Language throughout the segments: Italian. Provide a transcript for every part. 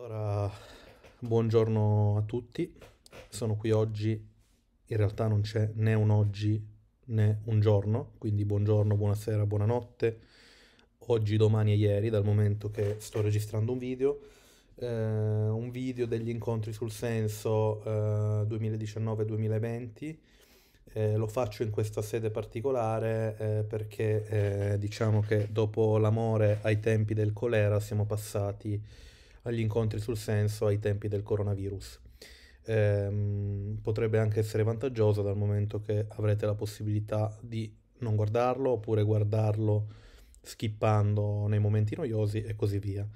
Allora, buongiorno a tutti. Sono qui oggi, in realtà non c'è né un oggi né un giorno, quindi buongiorno, buonasera, buonanotte. Oggi, domani e ieri, dal momento che sto registrando un video. Eh, un video degli incontri sul senso eh, 2019-2020. Eh, lo faccio in questa sede particolare eh, perché eh, diciamo che dopo l'amore ai tempi del colera siamo passati agli incontri sul senso ai tempi del coronavirus. Ehm, potrebbe anche essere vantaggioso dal momento che avrete la possibilità di non guardarlo oppure guardarlo skippando nei momenti noiosi e così via.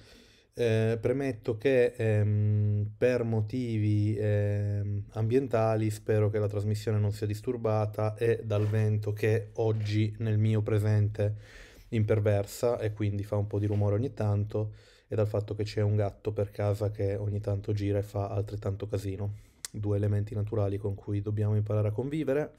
Eh, premetto che ehm, per motivi ehm, ambientali spero che la trasmissione non sia disturbata e dal vento che oggi nel mio presente imperversa e quindi fa un po' di rumore ogni tanto e dal fatto che c'è un gatto per casa che ogni tanto gira e fa altrettanto casino. Due elementi naturali con cui dobbiamo imparare a convivere.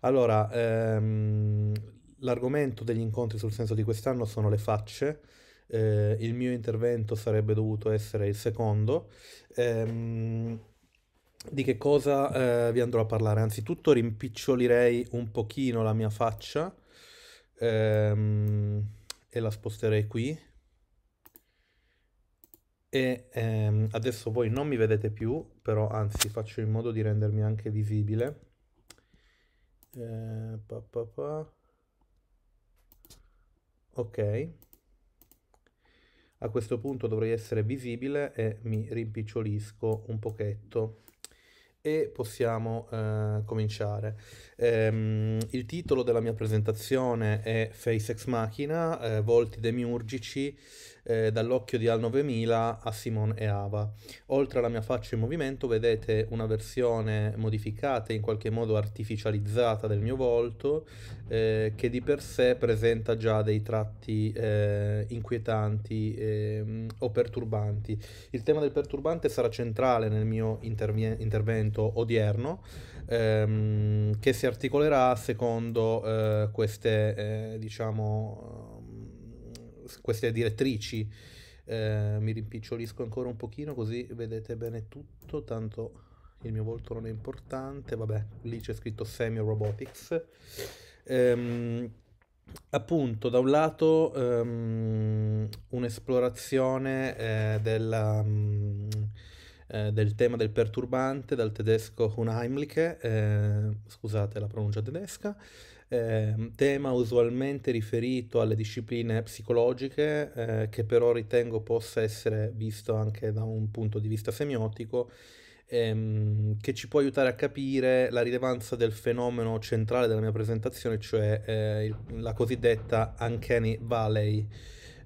Allora, ehm, l'argomento degli incontri sul senso di quest'anno sono le facce. Eh, il mio intervento sarebbe dovuto essere il secondo. Ehm, di che cosa eh, vi andrò a parlare? Anzitutto rimpicciolirei un pochino la mia faccia ehm, e la sposterei qui e ehm, adesso voi non mi vedete più, però anzi faccio in modo di rendermi anche visibile. Eh, pa, pa, pa. Ok. A questo punto dovrei essere visibile e mi rimpicciolisco un pochetto e possiamo eh, cominciare. Ehm, il titolo della mia presentazione è FaceX Machina, eh, volti demiurgici eh, dall'occhio di Al 9000 a Simon e Ava. Oltre alla mia faccia in movimento vedete una versione modificata in qualche modo artificializzata del mio volto eh, che di per sé presenta già dei tratti eh, inquietanti ehm, o perturbanti. Il tema del perturbante sarà centrale nel mio intervi- intervento odierno ehm, che si articolerà secondo eh, queste eh, diciamo queste direttrici. Eh, mi rimpicciolisco ancora un pochino così vedete bene tutto, tanto il mio volto non è importante, vabbè, lì c'è scritto Semi Robotics. Ehm, appunto, da un lato um, un'esplorazione eh, della, um, eh, del tema del perturbante dal tedesco Unheimliche, eh, scusate la pronuncia tedesca, eh, tema usualmente riferito alle discipline psicologiche, eh, che però ritengo possa essere visto anche da un punto di vista semiotico, ehm, che ci può aiutare a capire la rilevanza del fenomeno centrale della mia presentazione, cioè eh, il, la cosiddetta Uncanny Valley.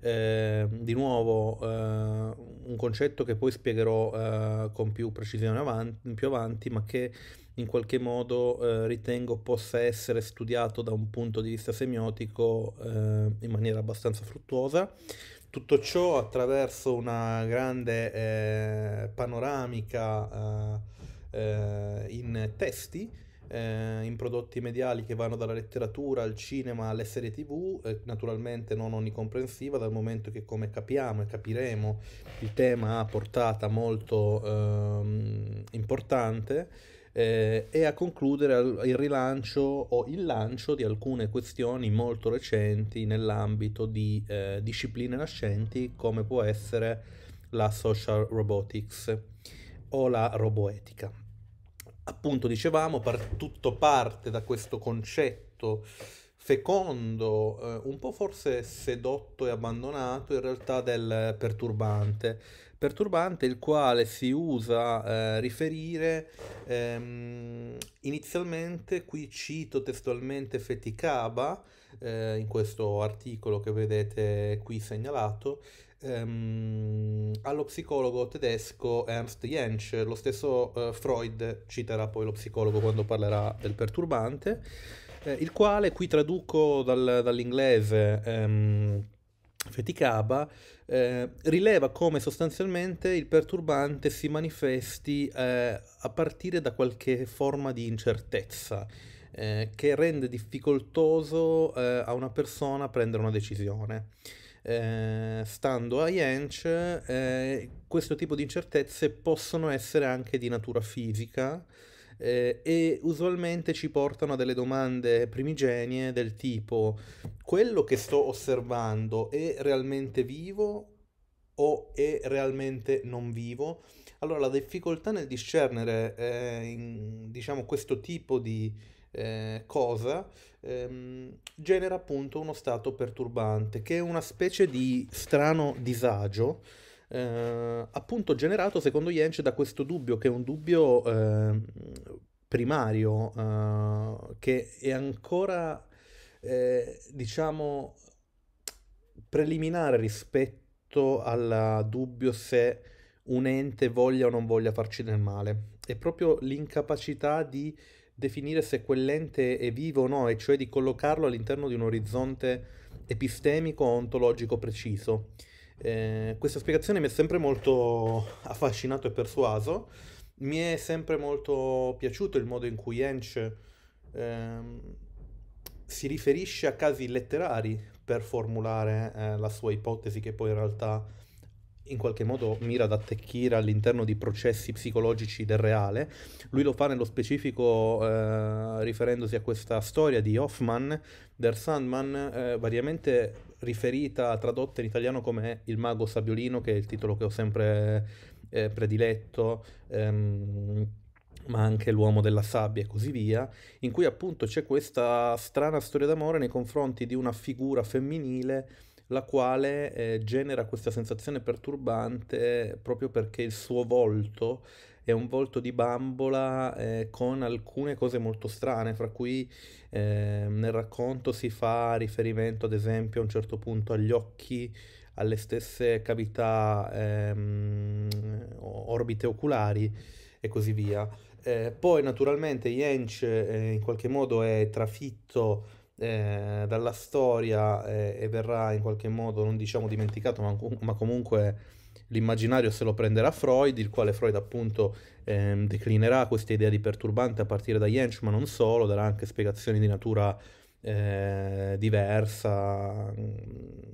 Ehm, di nuovo eh, un concetto che poi spiegherò eh, con più precisione avanti, più avanti, ma che in qualche modo eh, ritengo possa essere studiato da un punto di vista semiotico eh, in maniera abbastanza fruttuosa. Tutto ciò attraverso una grande eh, panoramica eh, eh, in testi, eh, in prodotti mediali che vanno dalla letteratura al cinema alle serie tv, naturalmente non onnicomprensiva dal momento che come capiamo e capiremo il tema ha portata molto ehm, importante eh, e a concludere il rilancio o il lancio di alcune questioni molto recenti nell'ambito di eh, discipline nascenti come può essere la social robotics o la roboetica. Appunto dicevamo, par- tutto parte da questo concetto fecondo, eh, un po' forse sedotto e abbandonato in realtà del perturbante perturbante il quale si usa eh, riferire ehm, inizialmente, qui cito testualmente Feticaba eh, in questo articolo che vedete qui segnalato, ehm, allo psicologo tedesco Ernst Jentsch, lo stesso eh, Freud citerà poi lo psicologo quando parlerà del perturbante, eh, il quale qui traduco dal, dall'inglese. Ehm, Feticaba eh, rileva come sostanzialmente il perturbante si manifesti eh, a partire da qualche forma di incertezza eh, che rende difficoltoso eh, a una persona prendere una decisione. Eh, stando a Jench, eh, questo tipo di incertezze possono essere anche di natura fisica, eh, e usualmente ci portano a delle domande primigenie del tipo quello che sto osservando è realmente vivo o è realmente non vivo? Allora la difficoltà nel discernere eh, in, diciamo, questo tipo di eh, cosa ehm, genera appunto uno stato perturbante che è una specie di strano disagio eh, appunto generato secondo Jench da questo dubbio che è un dubbio eh, primario eh, che è ancora eh, diciamo preliminare rispetto al dubbio se un ente voglia o non voglia farci del male. È proprio l'incapacità di definire se quell'ente è vivo o no, e cioè di collocarlo all'interno di un orizzonte epistemico o ontologico preciso. Eh, questa spiegazione mi è sempre molto affascinato e persuaso. Mi è sempre molto piaciuto il modo in cui Hench ehm, si riferisce a casi letterari per formulare eh, la sua ipotesi che poi in realtà in qualche modo mira ad attecchire all'interno di processi psicologici del reale. Lui lo fa nello specifico eh, riferendosi a questa storia di Hoffman, Der Sandman, eh, variamente riferita, tradotta in italiano come Il mago sabbiolino, che è il titolo che ho sempre eh, prediletto, ehm, ma anche L'uomo della sabbia e così via, in cui appunto c'è questa strana storia d'amore nei confronti di una figura femminile la quale eh, genera questa sensazione perturbante proprio perché il suo volto è un volto di bambola eh, con alcune cose molto strane, fra cui eh, nel racconto si fa riferimento ad esempio a un certo punto agli occhi, alle stesse cavità ehm, orbite oculari e così via. Eh, poi naturalmente Yench eh, in qualche modo è trafitto eh, dalla storia eh, e verrà in qualche modo, non diciamo dimenticato, ma, ma comunque L'immaginario se lo prenderà Freud, il quale Freud appunto ehm, declinerà questa idea di perturbante a partire da Jens, ma non solo, darà anche spiegazioni di natura eh, diversa, mm,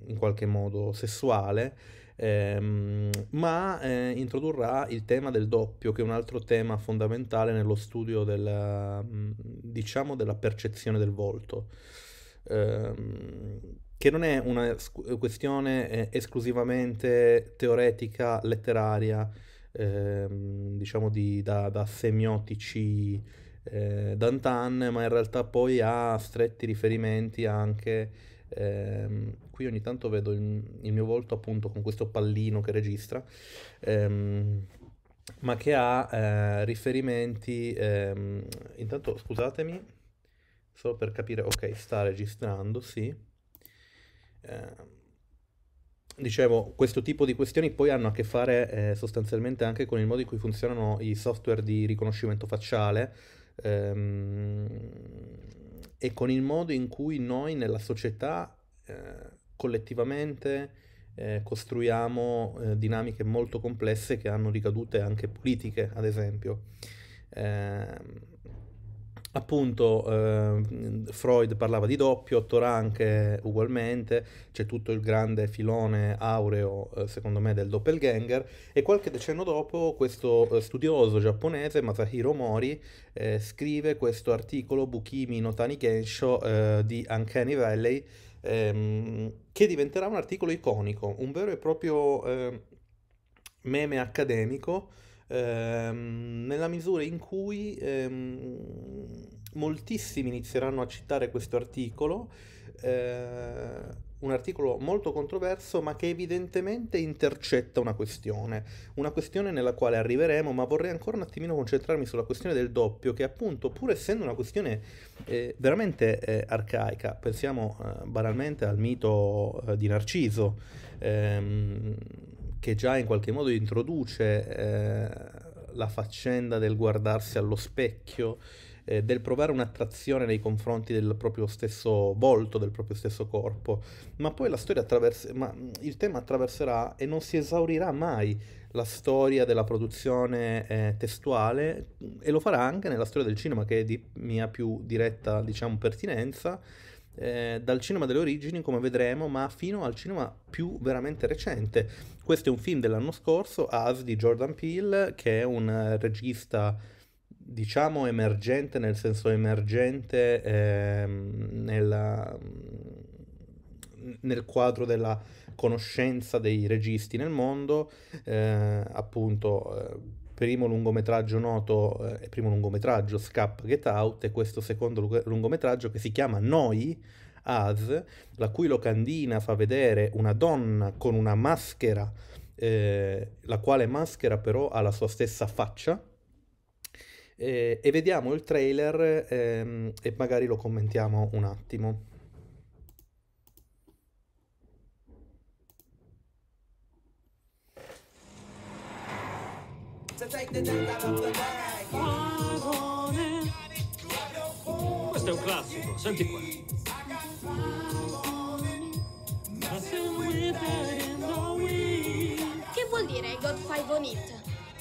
in qualche modo sessuale, ehm, ma eh, introdurrà il tema del doppio, che è un altro tema fondamentale nello studio della, mm, diciamo, della percezione del volto. Ehm, che non è una questione eh, esclusivamente teoretica, letteraria, ehm, diciamo di, da, da, semiotici eh, d'antan, ma in realtà poi ha stretti riferimenti anche... Ehm, qui ogni tanto vedo il, il, mio volto appunto con questo pallino che registra, ehm, ma che ha eh, riferimenti... Ehm, intanto scusatemi, solo per capire, ok, sta registrando, sì. Ehm, dicevo, questo tipo di questioni poi hanno a che fare eh, sostanzialmente anche con il modo in cui funzionano i software di riconoscimento facciale ehm, e con il modo in cui noi nella società eh, collettivamente eh, costruiamo eh, dinamiche molto complesse che hanno ricadute anche politiche, ad esempio. Eh, appunto eh, Freud parlava di doppio, Toranche ugualmente, c'è tutto il grande filone aureo eh, secondo me del doppelganger e qualche decennio dopo questo eh, studioso giapponese Masahiro Mori eh, scrive questo articolo Bukimi no Tani Gensho eh, di Uncanny Valley ehm, che diventerà un articolo iconico, un vero e proprio ehm, meme accademico ehm, nella misura in cui ehm, moltissimi inizieranno a citare questo articolo, eh, un articolo molto controverso ma che evidentemente intercetta una questione, una questione nella quale arriveremo, ma vorrei ancora un attimino concentrarmi sulla questione del doppio che appunto pur essendo una questione eh, veramente eh, arcaica, pensiamo eh, banalmente al mito eh, di Narciso, ehm, che già in qualche modo introduce eh, la faccenda del guardarsi allo specchio, eh, del provare un'attrazione nei confronti del proprio stesso volto, del proprio stesso corpo, ma poi la storia attraversa, ma mm, il tema attraverserà e non si esaurirà mai la storia della produzione eh, testuale e lo farà anche nella storia del cinema che è di mia più diretta, diciamo, pertinenza eh, dal cinema delle origini, come vedremo, ma fino al cinema più veramente recente. Questo è un film dell'anno scorso, As di Jordan Peele, che è un regista diciamo emergente nel senso emergente eh, nella, nel quadro della conoscenza dei registi nel mondo, eh, appunto eh, primo lungometraggio noto, eh, primo lungometraggio Scap Get Out e questo secondo lungometraggio che si chiama Noi, As, la cui locandina fa vedere una donna con una maschera, eh, la quale maschera però ha la sua stessa faccia. Eh, e vediamo il trailer ehm, e magari lo commentiamo un attimo. to take the dick out of the bag. Questo è un classico, senti qua. Che vuol dire I got Five on It?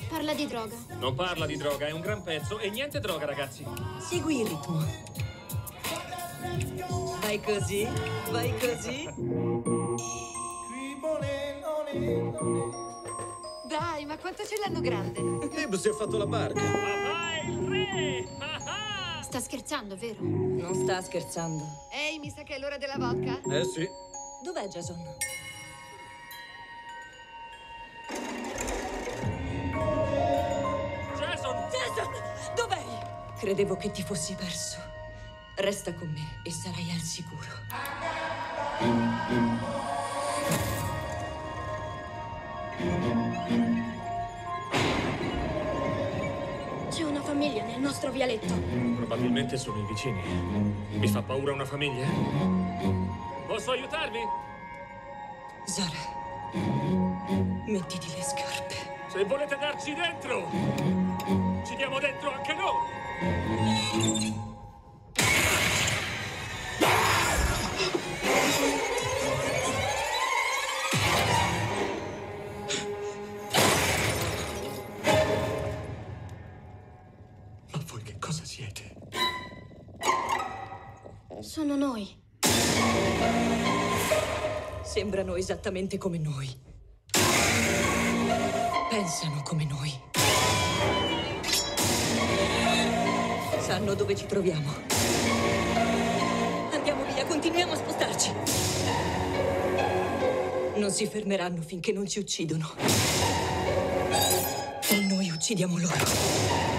Parla di droga. Non parla di droga, è un gran pezzo e niente droga, ragazzi. Segui il ritmo. Vai così, vai così. Quanto ce l'hanno grande? Eb si è fatto la barca. Papà è il re! Ah, ah! sta scherzando, vero? Non sta scherzando. Ehi, mi sa che è l'ora della vodka. Eh sì. Dov'è Jason? Jason! Jason! Dov'è? Credevo che ti fossi perso. Resta con me e sarai al sicuro. Mm Mm -hmm. famiglie nel nostro vialetto. Mm, probabilmente sono i vicini. Mi fa paura una famiglia? Posso aiutarvi? Zara, mettiti le scarpe. Se volete darci dentro, ci diamo dentro anche noi! sono noi. Sembrano esattamente come noi. Pensano come noi. Sanno dove ci troviamo. Andiamo via, continuiamo a spostarci. Non si fermeranno finché non ci uccidono. E noi uccidiamo loro.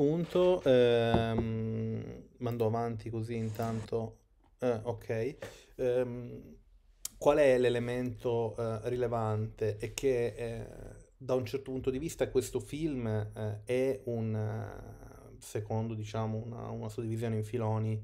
appunto ehm, mando avanti così intanto eh, ok ehm, qual è l'elemento eh, rilevante è che eh, da un certo punto di vista questo film eh, è un secondo diciamo una, una, suddivisione in filoni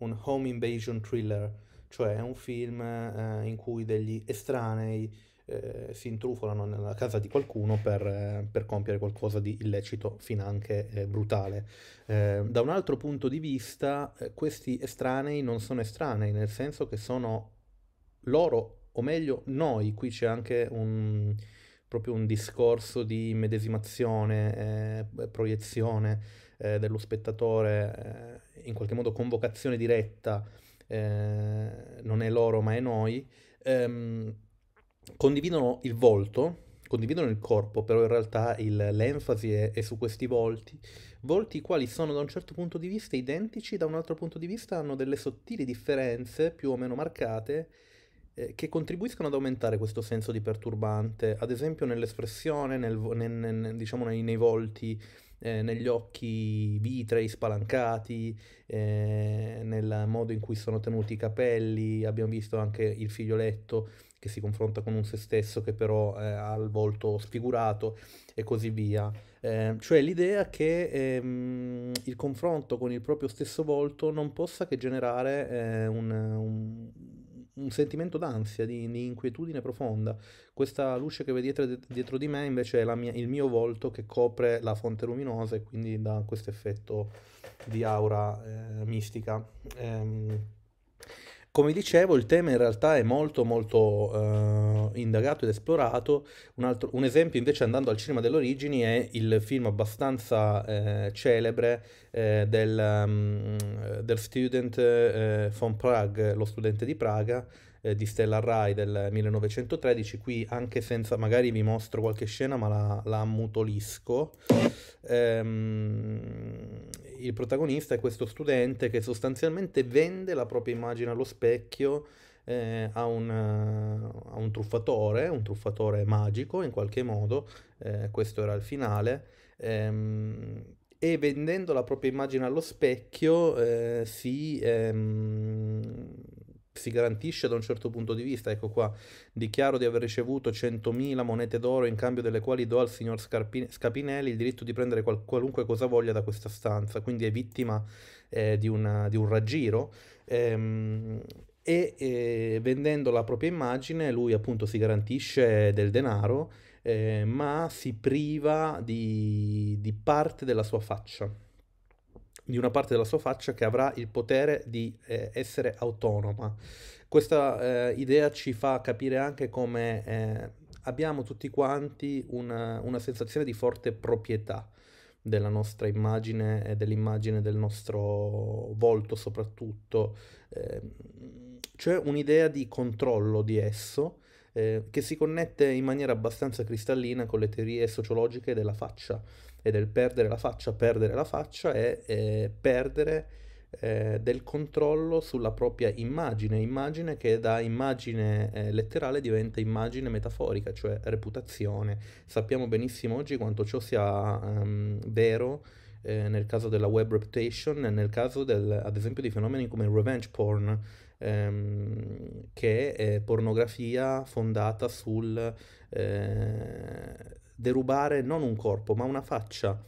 un home invasion thriller cioè è un film eh, in cui degli estranei eh, si intrufolano nella casa di qualcuno per, eh, per compiere qualcosa di illecito, finanche eh, brutale. Eh, da un altro punto di vista, eh, questi estranei non sono estranei, nel senso che sono loro, o meglio noi, qui c'è anche un, proprio un discorso di medesimazione, eh, proiezione dello spettatore, in qualche modo convocazione diretta, non è loro ma è noi. Ehm, condividono il volto, condividono il corpo, però in realtà il, l'enfasi è, è, su questi volti, volti i quali sono da un certo punto di vista identici, da un altro punto di vista hanno delle sottili differenze più o meno marcate eh, che contribuiscono ad aumentare questo senso di perturbante, ad esempio nell'espressione, nel, nel, nel, diciamo nei, nei volti eh, negli occhi vitrei spalancati, eh, nel modo in cui sono tenuti i capelli, abbiamo visto anche il figlioletto che si confronta con un se stesso che però eh, ha il volto sfigurato e così via. Eh, cioè l'idea che ehm, il confronto con il proprio stesso volto non possa che generare eh, un, un, un, sentimento d'ansia, di, di, inquietudine profonda. Questa luce che vedete dietro di me invece è mia, il mio volto che copre la fonte luminosa e quindi dà questo effetto di aura eh, mistica. Ehm, come dicevo, il tema in realtà è molto molto eh, indagato ed esplorato. Un, altro, un, esempio invece andando al cinema delle origini è il film abbastanza eh, celebre eh, del, um, del, student von eh, Prague, lo studente di Praga, eh, di Stella Rai del 1913. Qui anche senza, magari vi mostro qualche scena, ma la, la ammutolisco. Ehm, il protagonista è questo studente che sostanzialmente vende la propria immagine allo specchio eh, a, un, eh, a, un, truffatore, un truffatore magico in qualche modo, eh, questo era il finale, ehm, e vendendo la propria immagine allo specchio eh, si, ehm, si garantisce da un certo punto di vista. Ecco qua, dichiaro di aver ricevuto 100.000 monete d'oro in cambio delle quali do al signor Scarpin- Scapinelli il diritto di prendere qual- qualunque cosa voglia da questa stanza, quindi è vittima eh, di, una, di, un raggiro. Ehm, e eh, vendendo la propria immagine lui appunto si garantisce del denaro, eh, ma si priva di, di parte della sua faccia di una parte della sua faccia che avrà il potere di eh, essere autonoma. Questa eh, idea ci fa capire anche come eh, abbiamo tutti quanti una, una, sensazione di forte proprietà della nostra immagine e dell'immagine del nostro volto soprattutto. Eh, c'è un'idea di controllo di esso eh, che si connette in maniera abbastanza cristallina con le teorie sociologiche della faccia e del perdere la faccia, perdere la faccia è, è perdere eh, del controllo sulla propria immagine, immagine che da immagine eh, letterale diventa immagine metaforica, cioè reputazione. Sappiamo benissimo oggi quanto ciò sia um, vero eh, nel caso della web reputation e nel caso del, ad esempio di fenomeni come il revenge porn, ehm, che è pornografia fondata sul eh, derubare non un corpo ma una faccia.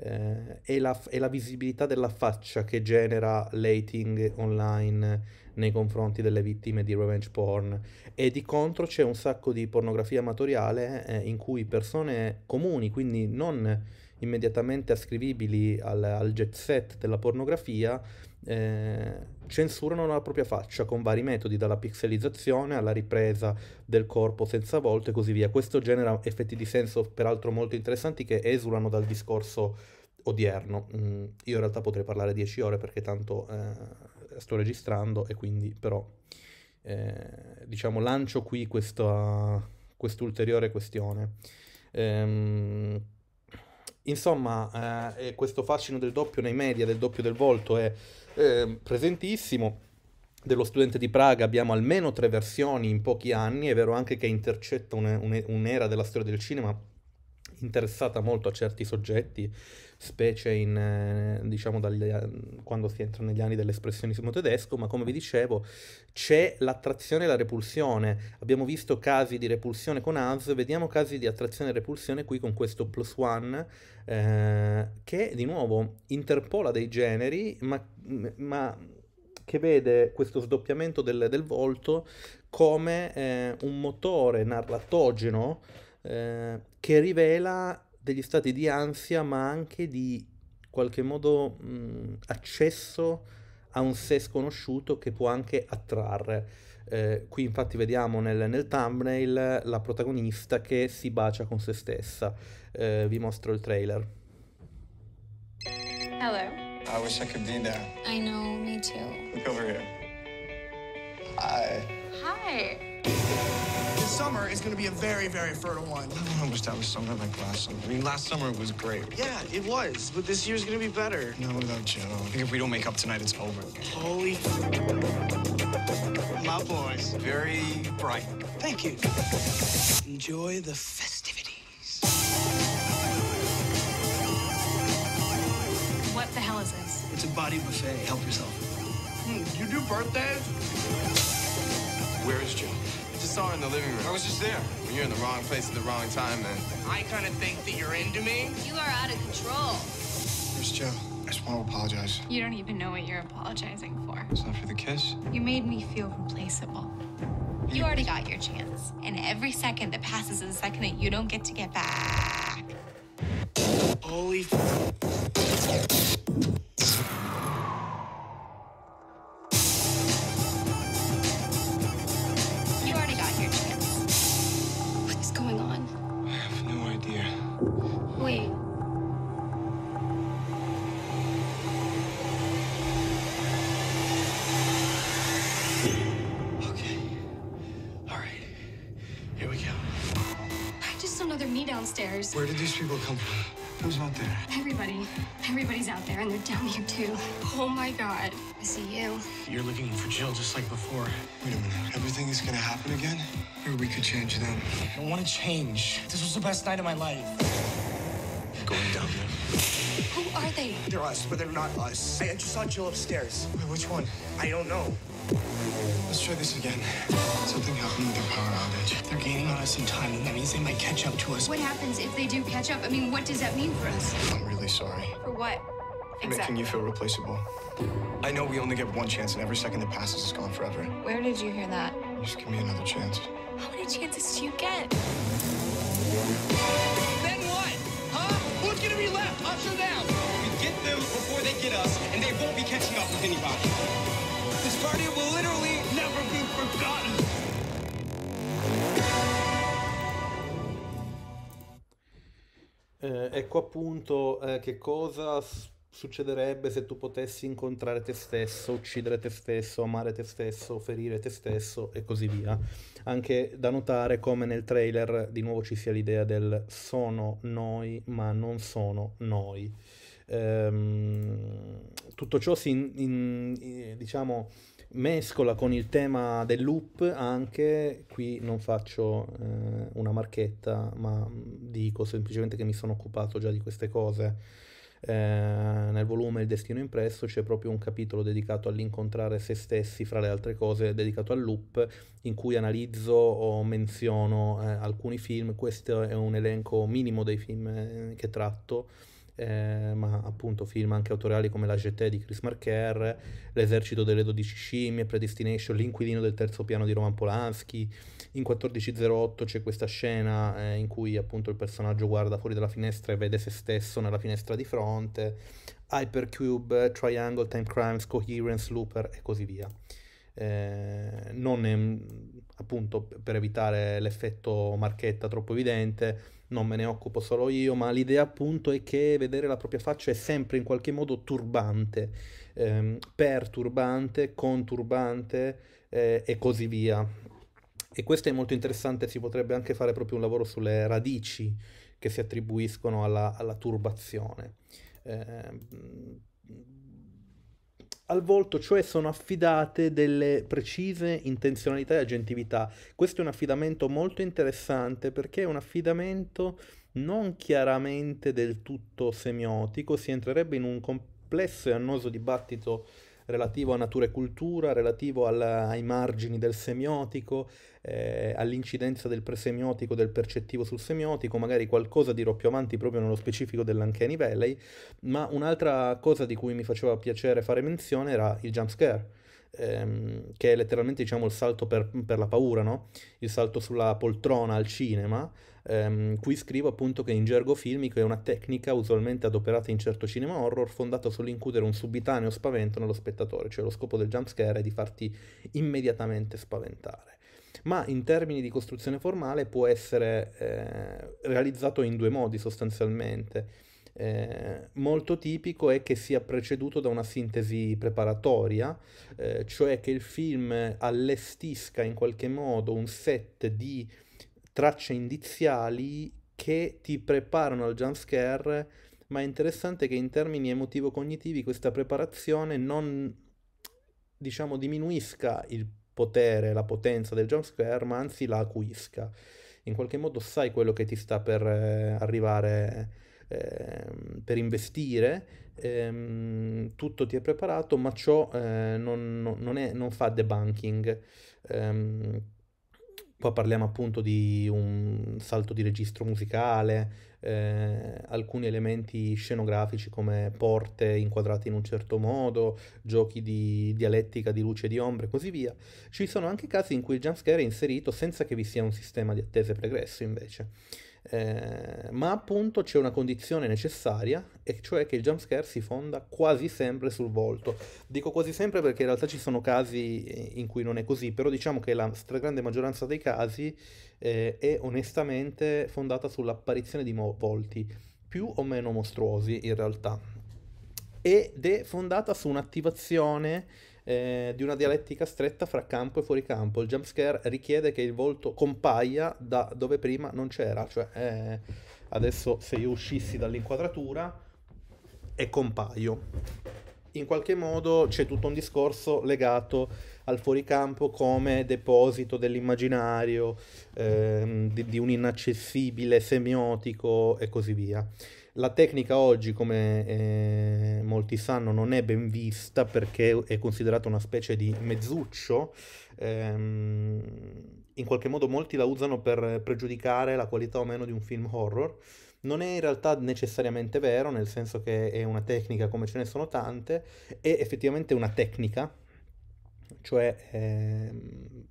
Eh, è, la, è, la, visibilità della faccia che genera l'hating online nei confronti delle vittime di revenge porn e di contro c'è un sacco di pornografia amatoriale eh, in cui persone comuni, quindi non immediatamente ascrivibili al, al jet set della pornografia, eh, censurano la propria faccia con vari metodi, dalla pixelizzazione alla ripresa del corpo senza volto e così via. Questo genera effetti di senso peraltro molto interessanti che esulano dal discorso odierno. Mm, io in realtà potrei parlare 10 ore perché tanto eh, sto registrando e quindi però eh, diciamo lancio qui questa quest'ulteriore questione. Ehm, insomma, eh, questo fascino del doppio nei media, del doppio del volto è Ehm, presentissimo. Dello studente di Praga abbiamo almeno tre versioni in pochi anni, è vero anche che intercetta un, un, un'era della storia del cinema interessata molto a certi soggetti specie in, eh, diciamo, dal, quando si entra negli anni dell'espressionismo tedesco, ma come vi dicevo c'è l'attrazione e la repulsione. Abbiamo visto casi di repulsione con Az, vediamo casi di attrazione e repulsione qui con questo plus one eh, che di nuovo interpola dei generi, ma, ma che vede questo sdoppiamento del, del volto come eh, un motore narratogeno eh, che rivela degli stati di ansia, ma anche di qualche modo mh, accesso a un sé sconosciuto che può anche attrarre. Eh, qui infatti vediamo nel, nel, thumbnail la protagonista che si bacia con se stessa. Eh, vi mostro il trailer. Hello. I wish I could be there. I know, me too. Look over here. Hi. Hi. This summer is going to be a very, very fertile one. I wish that was summer like last summer. I mean, last summer was great. Yeah, it was, but this year's going to be better. No, without Joe. I think if we don't make up tonight, it's over. Holy. My boys. Very bright. Thank you. Enjoy the festivities. What the hell is this? It's a body buffet. Help yourself do birthdays? Where is Joe? I just saw her in the living room. I was just there. When you're in the wrong place at the wrong time, man. I kind of think that you're into me. You are out of control. Where's Joe? I just want to apologize. You don't even know what you're apologizing for. It's not for the kiss. You made me feel replaceable. You, you already got your chance. And every second that passes is a second that you don't get to get back. Holy. others. Where did these people come from? Who's out there? Everybody. Everybody's out there, and they're down here, too. Oh, my God. I see you. You're looking for Jill just like before. Wait a minute. Everything is going to happen again? Or we could change them? I don't want to change. This was the best night of my life going down there. Who are they? They're us, but they're not us. I, I just saw Jill upstairs. Which one? I don't know. Let's try this again. Something happened with the power outage. They're gaining on us in time, and that means they might catch up to us. What happens if they do catch up? I mean, what does that mean for us? I'm really sorry. For what? Exactly. Making you feel replaceable. I know we only get one chance, and every second that passes is gone forever. Where did you hear that? Just give me another chance. How many chances do you get? Watch them down. We get them before they get us, and they won't be catching up with anybody. This party will literally never be forgotten. Eh, ecco appunto eh, che cosa succederebbe se tu potessi incontrare te stesso, uccidere te stesso, amare te stesso, ferire te stesso e così via. Anche da notare come nel trailer di nuovo ci sia l'idea del sono noi, ma non sono noi. Ehm, tutto ciò si in, in, eh, diciamo mescola con il tema del loop anche qui non faccio eh, una marchetta ma mm, dico semplicemente che mi sono occupato già di queste cose eh, nel volume Il Destino Impresso c'è proprio un capitolo dedicato all'incontrare se stessi, fra le altre cose dedicato al loop, in cui analizzo o menziono eh, alcuni film, questo è un elenco minimo dei film eh, che tratto. Eh, ma appunto film anche autoriali come La Jetée di Chris Marker, L'esercito delle 12 scimmie, Predestination, L'inquilino del terzo piano di Roman Polanski, in 14.08 c'è questa scena eh, in cui appunto il personaggio guarda fuori dalla finestra e vede se stesso nella finestra di fronte, Hypercube, Triangle, Time Crimes, Coherence, Looper e così via. Eh, non è, mm, appunto per evitare l'effetto marchetta troppo evidente, non me ne occupo solo io, ma l'idea appunto è che vedere la propria faccia è sempre in qualche modo turbante, ehm, perturbante, conturbante eh, e così via e questo è molto interessante, si potrebbe anche fare proprio un lavoro sulle radici che si attribuiscono alla, alla turbazione. Eh, al volto, cioè sono affidate delle precise intenzionalità e agentività. Questo è un affidamento molto interessante perché è un affidamento non chiaramente del tutto semiotico, si entrerebbe in un complesso e annoso dibattito relativo a natura e cultura, relativo alla, ai margini del semiotico, eh, all'incidenza del presemiotico, del percettivo sul semiotico, magari qualcosa dirò più avanti proprio nello specifico dell'Uncanny Valley, ma un'altra cosa di cui mi faceva piacere fare menzione era il jumpscare ehm, che è letteralmente diciamo, il salto per, per la paura, no? il salto sulla poltrona al cinema. Ehm, qui scrivo appunto che in gergo filmico è una tecnica usualmente adoperata in certo cinema horror fondata sull'incudere un subitaneo spavento nello spettatore, cioè lo scopo del jumpscare è di farti immediatamente spaventare ma in termini di costruzione formale può essere eh, realizzato in due modi sostanzialmente. Eh, molto tipico è che sia preceduto da una sintesi preparatoria, eh, cioè che il film allestisca in qualche modo un set di tracce indiziali che ti preparano al jumpscare, ma è interessante che in termini emotivo-cognitivi questa preparazione non diciamo diminuisca il potere, la potenza del jump jumpscare, ma anzi la acuisca. In qualche modo sai quello che ti sta per eh, arrivare, eh, per investire, ehm, tutto ti è preparato, ma ciò eh, non, non, è, non, fa debunking. Ehm, Qua parliamo appunto di un salto di registro musicale, eh, alcuni elementi scenografici come porte inquadrate in un certo modo, giochi di dialettica di luce e di ombre e così via. Ci sono anche casi in cui il jumpscare è inserito senza che vi sia un sistema di attese pregresso invece. Eh, ma appunto c'è una condizione necessaria, e cioè che il jumpscare si fonda quasi sempre sul volto. Dico quasi sempre perché in realtà ci sono casi eh, in cui non è così, però diciamo che la stragrande maggioranza dei casi eh, è onestamente fondata sull'apparizione di mo- volti, più o meno mostruosi in realtà, ed è fondata su un'attivazione eh, di una dialettica stretta fra campo e fuoricampo. Il jumpscare richiede che il volto compaia da dove prima non c'era, cioè eh, adesso se io uscissi dall'inquadratura e compaio in qualche modo c'è tutto un discorso legato al fuoricampo come deposito dell'immaginario, ehm, di, di, un inaccessibile semiotico e così via. La tecnica oggi, come eh, molti sanno, non è ben vista perché è considerata una specie di mezzuccio. Ehm, in qualche modo molti la usano per pregiudicare la qualità o meno di un film horror. Non è in realtà necessariamente vero, nel senso che è una tecnica come ce ne sono tante, è effettivamente una tecnica, cioè ehm,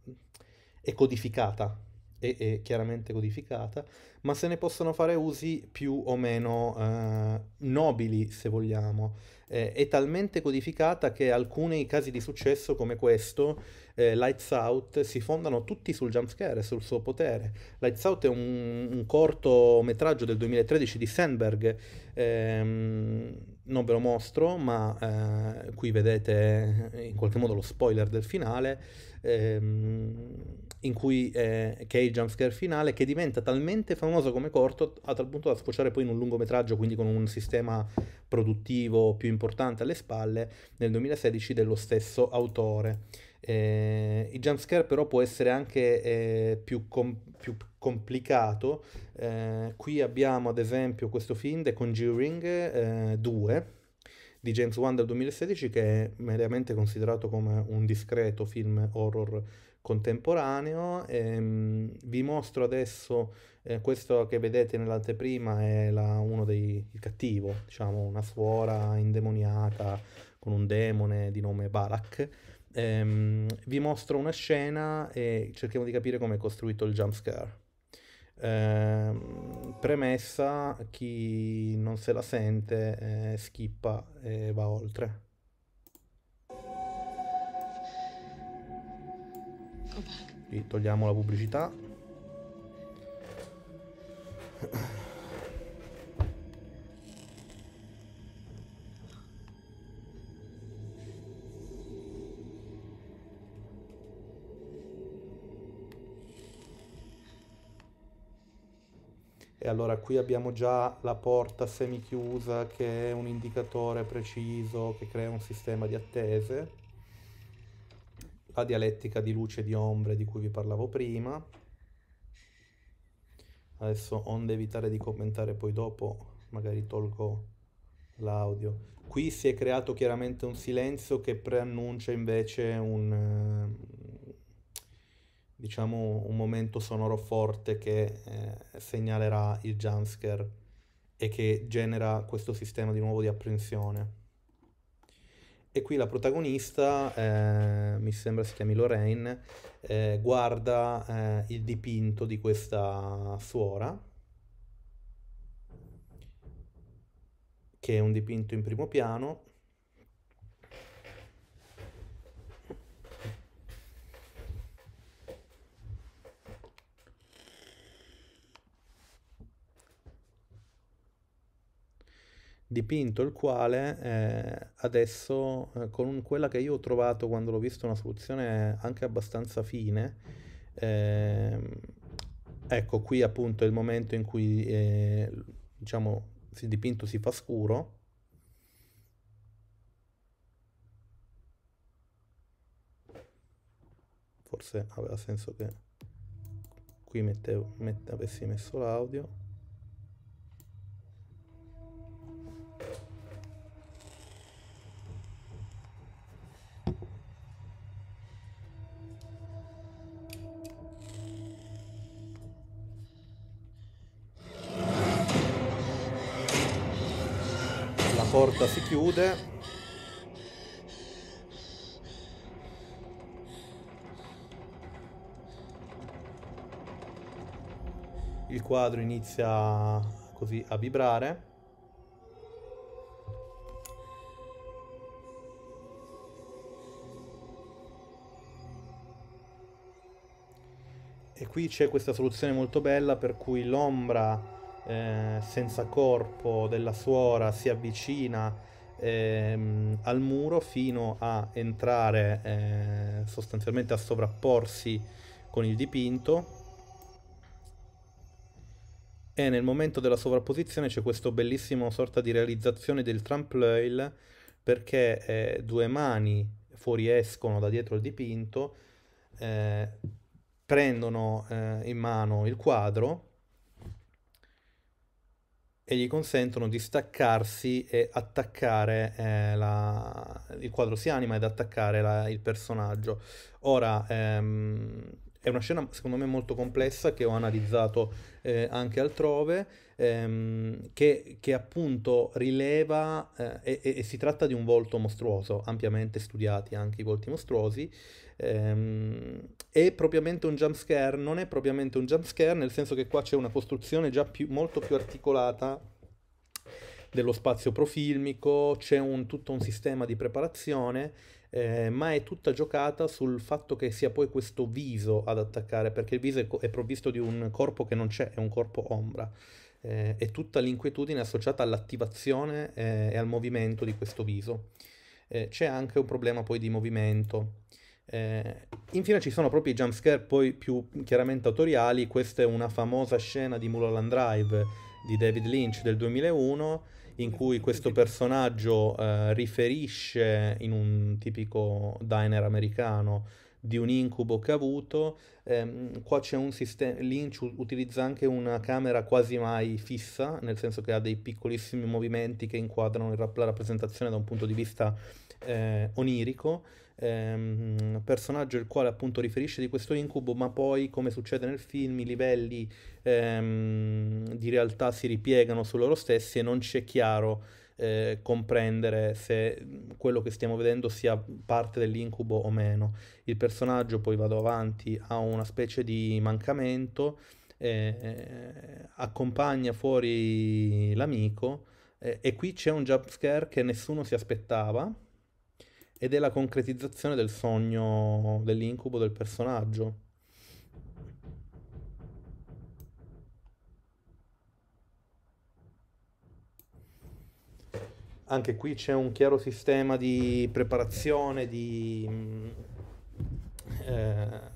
è codificata, è, è chiaramente codificata, ma se ne possono fare usi più o meno eh, nobili, se vogliamo. Eh, è talmente codificata che alcuni casi di successo come questo, eh, Lights Out, si fondano tutti sul jumpscare e sul suo potere. Lights Out è un, un cortometraggio del 2013 di Sandberg, ehm, non ve lo mostro, ma eh, qui vedete eh, in qualche modo lo spoiler del finale. Ehm, in cui, eh, che è il jumpscare finale, che diventa talmente famoso come corto a tal punto da sfociare poi in un lungometraggio, quindi con un sistema produttivo più importante alle spalle, nel 2016 dello stesso autore. Eh, il jumpscare però può essere anche eh, più, com- più, complicato. Eh, qui abbiamo ad esempio questo film The Conjuring 2 eh, di James Wan del 2016 che è mediamente considerato come un discreto film horror contemporaneo. Ehm, vi mostro adesso eh, questo che vedete nell'anteprima è la, uno dei cattivi, diciamo una suora indemoniata con un demone di nome Balak. Ehm, vi mostro una scena e cerchiamo di capire come è costruito il jumpscare. Ehm, premessa, chi non se la sente eh, schippa e va oltre. Qui togliamo la pubblicità. E allora qui abbiamo già la porta semichiusa che è un indicatore preciso che crea un sistema di attese la dialettica di luce e di ombre di cui vi parlavo prima. Adesso onde evitare di commentare poi dopo, magari tolgo l'audio. Qui si è creato chiaramente un silenzio che preannuncia invece un, eh, diciamo, un momento sonoro forte che eh, segnalerà il jumpscare e che genera questo sistema di nuovo di apprensione. E qui la protagonista, eh, mi sembra si chiami Lorraine, eh, guarda eh, il dipinto di questa suora, che è un dipinto in primo piano, dipinto il quale eh, adesso eh, con quella che io ho trovato quando l'ho visto una soluzione anche abbastanza fine eh, ecco qui appunto è il momento in cui eh, diciamo il dipinto si fa scuro forse aveva senso che qui mette, mette, avessi messo l'audio porta si chiude il quadro inizia così a vibrare e qui c'è questa soluzione molto bella per cui l'ombra eh, senza corpo della suora si avvicina ehm, al muro fino a entrare eh, sostanzialmente a sovrapporsi con il dipinto e nel momento della sovrapposizione c'è questo bellissimo sorta di realizzazione del tramploil perché eh, due mani fuoriescono da dietro il dipinto eh, prendono eh, in mano il quadro e gli consentono di staccarsi e attaccare eh, la... il quadro si anima ed attaccare la... il personaggio. Ora ehm, è una scena secondo me molto complessa che ho analizzato eh, anche altrove, ehm, che, che, appunto rileva eh, e, e si tratta di un volto mostruoso, ampiamente studiati anche i volti mostruosi ehm, è propriamente un jumpscare, non è propriamente un jumpscare, nel senso che qua c'è una costruzione già più, molto più articolata dello spazio profilmico, c'è un, tutto un sistema di preparazione, eh, ma è tutta giocata sul fatto che sia poi questo viso ad attaccare, perché il viso è, è provvisto di un corpo che non c'è, è un corpo ombra. Eh, e tutta l'inquietudine associata all'attivazione eh, e al movimento di questo viso. Eh, c'è anche un problema poi di movimento. Eh, infine ci sono proprio i jumpscare poi più chiaramente autoriali, questa è una famosa scena di Mulholland Drive di David Lynch del 2001 in cui questo personaggio eh, riferisce in un tipico diner americano di un incubo che ha avuto. Eh, qua c'è un sistema. Lynch utilizza anche una camera quasi mai fissa, nel senso che ha dei piccolissimi movimenti che inquadrano la rappresentazione da un punto di vista eh, onirico ehm, personaggio il quale appunto riferisce di questo incubo, ma poi come succede nel film i livelli ehm, di realtà si ripiegano su loro stessi e non c'è chiaro eh, comprendere se quello che stiamo vedendo sia parte dell'incubo o meno. Il personaggio, poi vado avanti, ha una specie di mancamento, eh, eh accompagna fuori l'amico eh, e qui c'è un jumpscare che nessuno si aspettava ed è la concretizzazione del sogno, dell'incubo del personaggio. Anche qui c'è un chiaro sistema di preparazione, di... Mm, eh,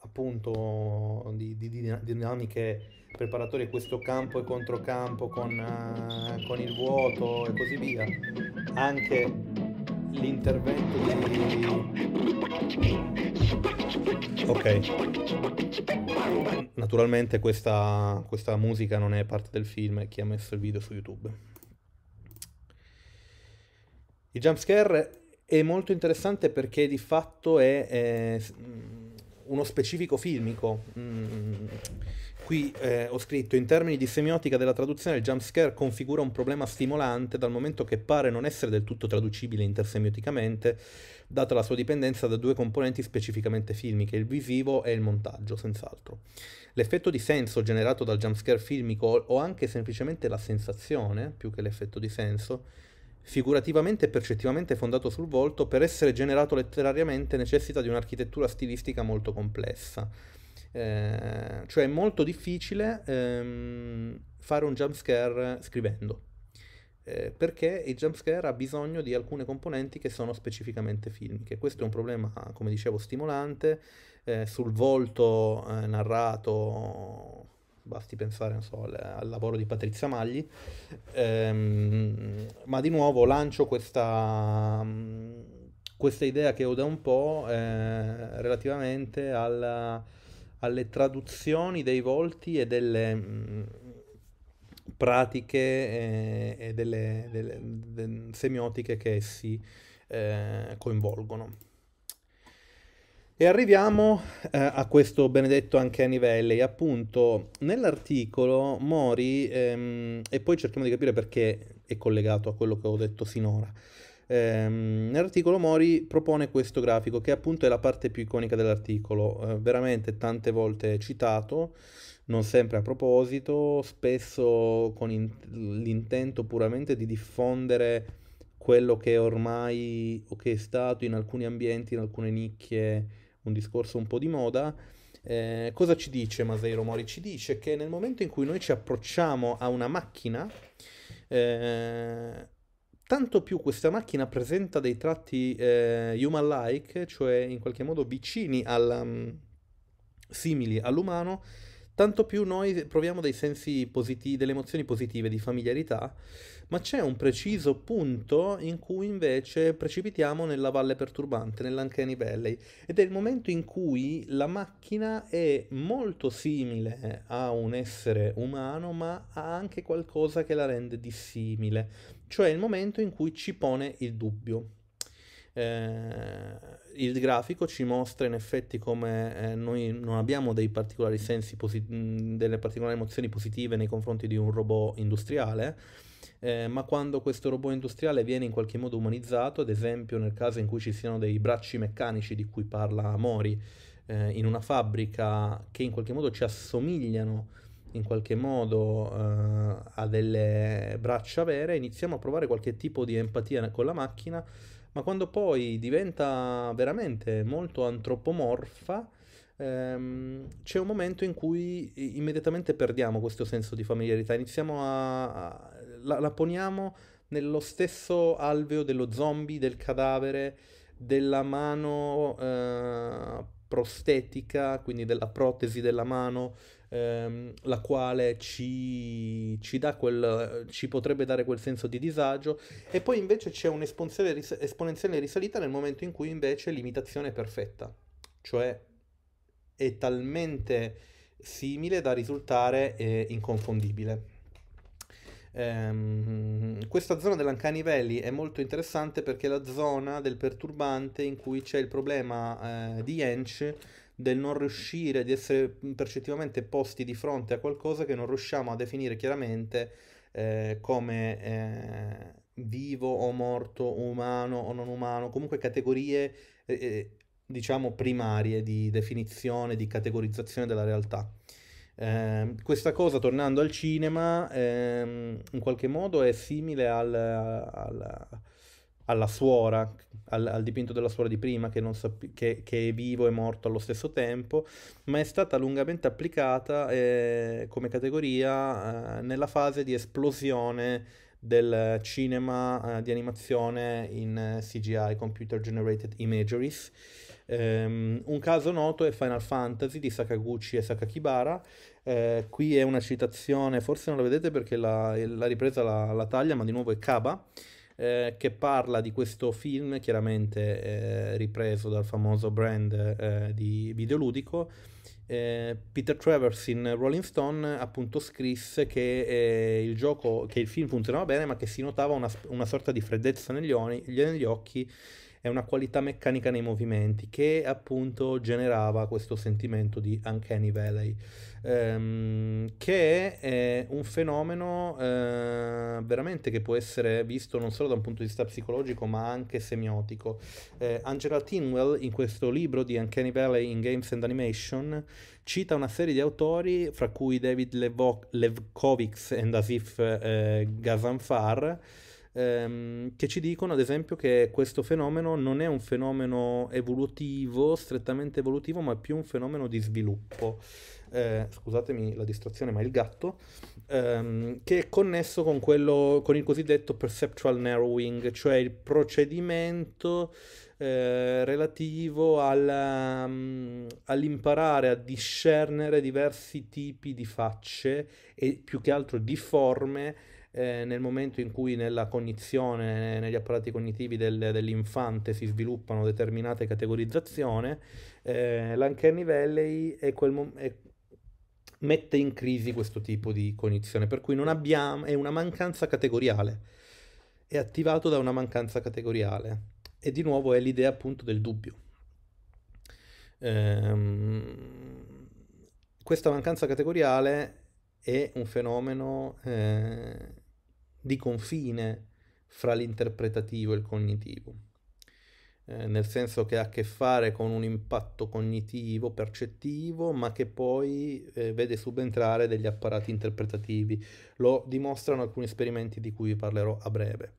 appunto di, di, di, dinamiche preparatorie, questo campo e controcampo con, uh, con il vuoto e così via, anche l'intervento di... Ok. Naturalmente questa, questa musica non è parte del film, e chi ha messo il video su YouTube. Il jumpscare è molto interessante perché di fatto è, è uno specifico filmico. Mm, Qui eh, ho scritto in termini di semiotica della traduzione il jumpscare configura un problema stimolante dal momento che pare non essere del tutto traducibile intersemioticamente, data la sua dipendenza da due componenti specificamente filmiche, il visivo e il montaggio, senz'altro. L'effetto di senso generato dal jumpscare filmico o anche semplicemente la sensazione, più che l'effetto di senso, figurativamente e percettivamente fondato sul volto, per essere generato letterariamente necessita di un'architettura stilistica molto complessa eh, cioè è molto difficile ehm, fare un jumpscare scrivendo, eh, perché il jumpscare ha bisogno di alcune componenti che sono specificamente filmiche. Questo è un problema, come dicevo, stimolante, eh, sul volto eh, narrato basti pensare so, al, al, lavoro di Patrizia Magli, ehm, ma di nuovo lancio questa, questa, idea che ho da un po' eh, relativamente alla, alle traduzioni dei volti e delle mh, mm, pratiche e, eh, e delle, delle, delle, semiotiche che essi eh, coinvolgono. E arriviamo eh, a questo benedetto anche a livelli. Appunto, nell'articolo Mori, ehm, e poi cerchiamo di capire perché è collegato a quello che ho detto sinora, ehm, nell'articolo Mori propone questo grafico che appunto è la parte più iconica dell'articolo, eh, veramente tante volte citato, non sempre a proposito, spesso con in- l'intento puramente di diffondere quello che è ormai o che è stato in alcuni ambienti, in alcune nicchie, un discorso un po' di moda. Eh, cosa ci dice Maseiro Mori? Ci dice che nel momento in cui noi ci approcciamo a una macchina, eh, Tanto più questa macchina presenta dei tratti eh, human-like, cioè in qualche modo vicini al, um, simili all'umano, tanto più noi proviamo dei sensi positivi, delle emozioni positive di familiarità, ma c'è un preciso punto in cui invece precipitiamo nella valle perturbante, nell'Uncanny Valley, ed è il momento in cui la macchina è molto simile a un essere umano, ma ha anche qualcosa che la rende dissimile cioè il momento in cui ci pone il dubbio. Eh, il grafico ci mostra in effetti come eh, noi non abbiamo dei particolari sensi posi- delle particolari emozioni positive nei confronti di un robot industriale, eh, ma quando questo robot industriale viene in qualche modo umanizzato, ad esempio nel caso in cui ci siano dei bracci meccanici di cui parla Mori eh, in una fabbrica che in qualche modo ci assomigliano in qualche modo eh, ha delle braccia vere, iniziamo a provare qualche tipo di empatia con la macchina, ma quando poi diventa veramente molto antropomorfa, ehm, c'è un momento in cui immediatamente perdiamo questo senso di familiarità, iniziamo a, a la, la poniamo nello stesso alveo dello zombie, del cadavere, della mano eh, prostetica, quindi della protesi della mano ehm, la quale ci, ci, quel, ci, potrebbe dare quel senso di disagio e poi invece c'è un'esponenziale ris- esponenziale risalita nel momento in cui invece l'imitazione è perfetta, cioè è talmente simile da risultare eh, inconfondibile. Um, questa zona dell'Ancani Valley è molto interessante perché è la zona del perturbante in cui c'è il problema eh, di Hench del non riuscire, di essere percettivamente posti di fronte a qualcosa che non riusciamo a definire chiaramente eh, come eh, vivo o morto, umano o non umano, comunque categorie eh, eh diciamo primarie di definizione, di categorizzazione della realtà. Eh, questa cosa, tornando al cinema, ehm, in qualche modo è simile al, al alla suora, al, al, dipinto della suora di prima che, sape- che, che, è vivo e morto allo stesso tempo, ma è stata lungamente applicata eh, come categoria eh, nella fase di esplosione del cinema eh, di animazione in eh, CGI, Computer Generated Imageries. Um, un caso noto è Final Fantasy di Sakaguchi e Sakakibara. Uh, qui è una citazione, forse non la vedete perché la, la ripresa la, la taglia, ma di nuovo è Kaba eh, che parla di questo film, chiaramente eh, ripreso dal famoso brand eh, di videoludico. Eh, Peter Travers in Rolling Stone appunto scrisse che eh, il gioco, che il film funzionava bene, ma che si notava una, una sorta di freddezza negli, oni, negli occhi è una qualità meccanica nei movimenti che appunto generava questo sentimento di uncanny valley, ehm, che è un fenomeno eh, veramente che può essere visto non solo da un punto di vista psicologico ma anche semiotico. Eh, Angela Tinwell in questo libro di Uncanny Valley in Games and Animation cita una serie di autori, fra cui David Levo- Levkovics e Asif eh, Gazanfar, ehm, che ci dicono ad esempio che questo fenomeno non è un fenomeno evolutivo, strettamente evolutivo, ma è più un fenomeno di sviluppo. Eh, scusatemi la distrazione, ma il gatto, ehm, che è connesso con, quello, con il cosiddetto perceptual narrowing, cioè il procedimento eh, relativo alla, mm, all'imparare a discernere diversi tipi di facce e più che altro di forme eh, nel momento in cui nella cognizione, negli apparati cognitivi del, dell'infante si sviluppano determinate categorizzazioni, eh, l'Uncanny Valley è quel mo- mette in crisi questo tipo di cognizione, per cui abbiamo, è una mancanza categoriale, è attivato da una mancanza categoriale e di nuovo è l'idea appunto del dubbio. Ehm, questa mancanza categoriale è un fenomeno eh, di confine fra l'interpretativo e il cognitivo, eh, nel senso che ha a che fare con un impatto cognitivo, percettivo, ma che poi eh, vede subentrare degli apparati interpretativi. Lo dimostrano alcuni esperimenti di cui vi parlerò a breve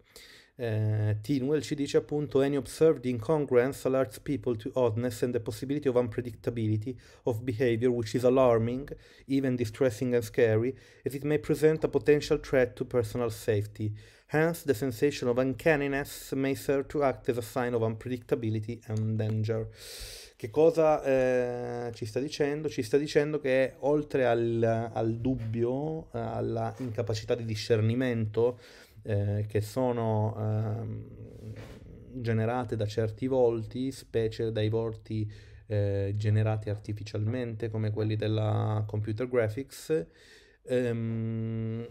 eh, Tinwell ci dice appunto any observed incongruence alerts people to oddness and the possibility of unpredictability of behavior which is alarming, even distressing and scary, as it may present a potential threat to personal safety. Hence, the sensation of uncanniness may serve to act as a sign of unpredictability and danger. Che cosa eh, ci sta dicendo? Ci sta dicendo che oltre al, al dubbio, eh, alla incapacità di discernimento, eh, che sono eh, generate da certi volti, specie dai volti eh, generati artificialmente come quelli della computer graphics. Ehm,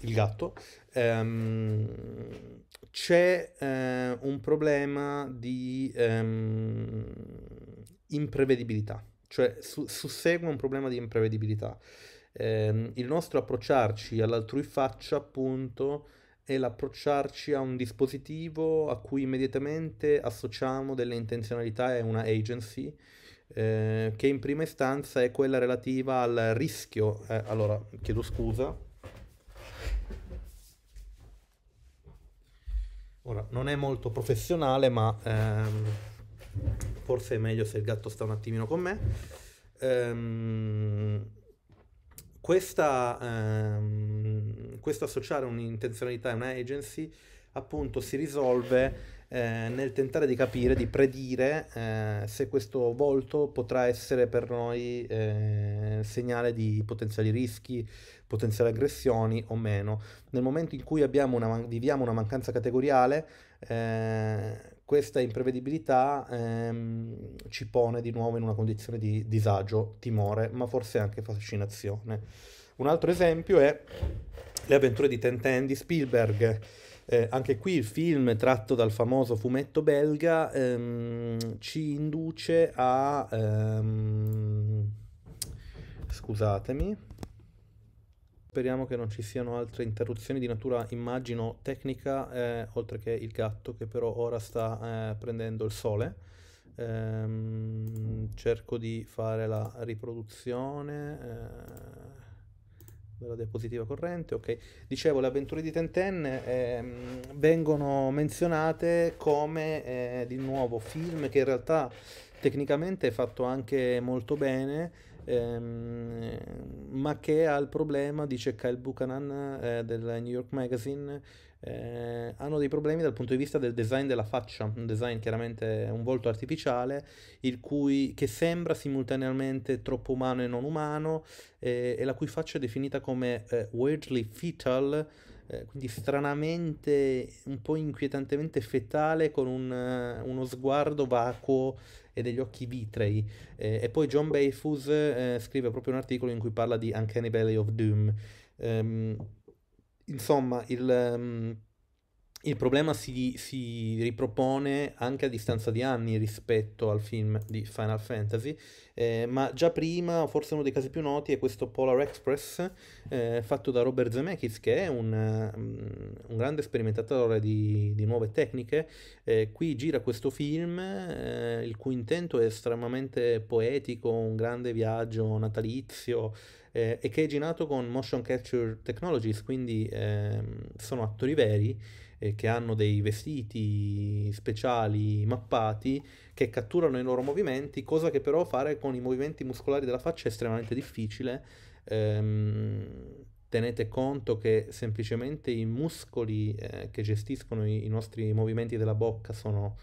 il gatto, ehm, c'è eh, un problema di ehm, imprevedibilità cioè su- sussegue un problema di imprevedibilità. Eh, il nostro approcciarci all'altrui faccia, appunto, è l'approcciarci a un dispositivo a cui immediatamente associamo delle intenzionalità e una agency, eh, che in prima istanza è quella relativa al rischio. Eh, allora, chiedo scusa. Ora, non è molto professionale, ma... Ehm forse è meglio se il gatto sta un attimino con me. Ehm, questa, ehm, questo associare un'intenzionalità e una agency appunto si risolve eh, nel tentare di capire, di predire eh, se questo volto potrà essere per noi eh, segnale di potenziali rischi, potenziali aggressioni o meno. Nel momento in cui una viviamo una mancanza categoriale, eh, questa imprevedibilità ehm, ci pone di nuovo in una condizione di disagio, timore, ma forse anche fascinazione. Un altro esempio è Le avventure di Tintin di Spielberg. Eh, anche qui il film, tratto dal famoso fumetto belga, ehm, ci induce a... Ehm, scusatemi Speriamo che non ci siano altre interruzioni di natura, immagino, tecnica, eh, oltre che il gatto che però ora sta eh, prendendo il sole. Ehm, cerco di fare la riproduzione eh, della diapositiva corrente. Ok, dicevo, le avventure di Tenten ehm, vengono menzionate come eh, di nuovo film che in realtà tecnicamente è fatto anche molto bene ehm, ma che ha il problema, dice Kyle Buchanan eh, del New York Magazine, eh, hanno dei problemi dal punto di vista del design della faccia, un design chiaramente un volto artificiale, il cui, che sembra simultaneamente troppo umano e non umano, eh, e la cui faccia è definita come eh, weirdly fetal, eh, quindi stranamente, un po' inquietantemente fetale, con un, eh, uno sguardo vacuo e degli occhi vitrei. Eh, e poi John Bayfus eh, scrive proprio un articolo in cui parla di Uncanny Valley of Doom. Um, insomma, il... Um, il problema si, si, ripropone anche a distanza di anni rispetto al film di Final Fantasy, eh, ma già prima, forse uno dei casi più noti, è questo Polar Express eh, fatto da Robert Zemeckis, che è un, mm, un grande sperimentatore di, di nuove tecniche. Eh, qui gira questo film, eh, il cui intento è estremamente poetico, un grande viaggio natalizio. Eh, e che è girato con motion capture technologies, quindi ehm, sono attori veri eh, che hanno dei vestiti speciali mappati che catturano i loro movimenti, cosa che però fare con i movimenti muscolari della faccia è estremamente difficile. Ehm, tenete conto che semplicemente i muscoli eh, che gestiscono i, i, nostri movimenti della bocca sono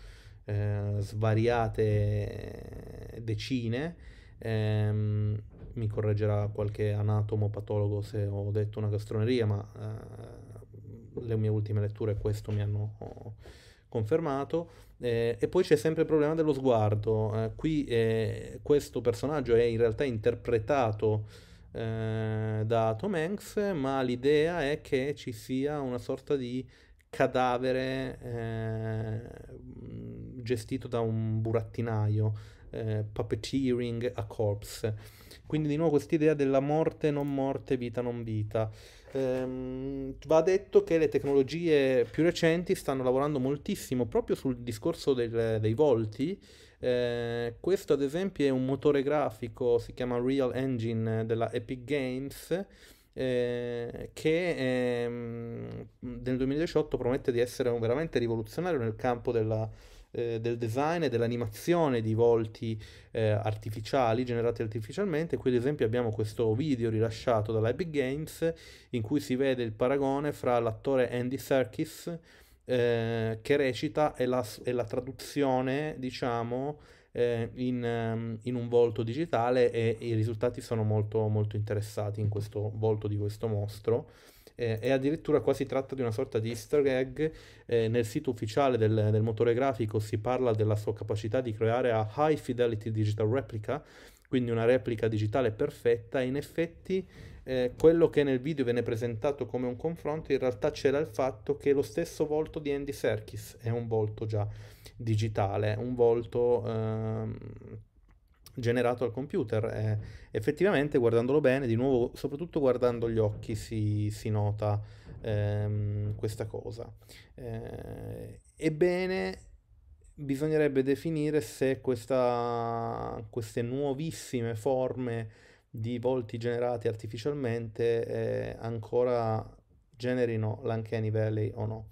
eh, svariate decine. Ehm, mi correggerà qualche anatomo patologo se ho detto una gastroneria, ma eh, le mie ultime letture questo mi hanno confermato. Eh, e poi c'è sempre il problema dello sguardo. Eh, qui eh, questo personaggio è in realtà interpretato eh, da Tom Hanks, ma l'idea è che ci sia una sorta di cadavere eh, gestito da un burattinaio, eh, puppeteering a corpse. Quindi di nuovo quest'idea della morte non morte, vita non vita ehm, va detto che le tecnologie più recenti stanno lavorando moltissimo proprio sul discorso del, dei volti. Eh, questo ad esempio è un motore grafico, si chiama Real Engine della Epic Games. Eh, che ehm, nel 2018 promette di essere veramente rivoluzionario nel campo della, eh, del design e dell'animazione di volti eh, artificiali, generati artificialmente. Qui ad esempio abbiamo questo video rilasciato dall'Epic Games in cui si vede il paragone fra l'attore Andy Serkis eh, che recita e la, e la traduzione, diciamo, eh, in, ehm, in, un volto digitale e i risultati sono molto, molto interessati in questo volto di questo mostro eh, e addirittura qua si tratta di una sorta di easter egg. Eh, nel sito ufficiale del, del motore grafico si parla della sua capacità di creare a high fidelity digital replica, quindi una replica digitale perfetta, e in effetti eh, quello che nel video viene presentato come un confronto in realtà c'era il fatto che lo stesso volto di Andy Serkis è un volto già digitale, un volto ehm, generato al computer. Eh, effettivamente, guardandolo bene, di nuovo, soprattutto guardando gli occhi, si, si nota ehm, questa cosa. Eh, ebbene, bisognerebbe definire se questa, queste nuovissime forme di volti generati artificialmente eh, ancora generino l'Uncanny Valley o no.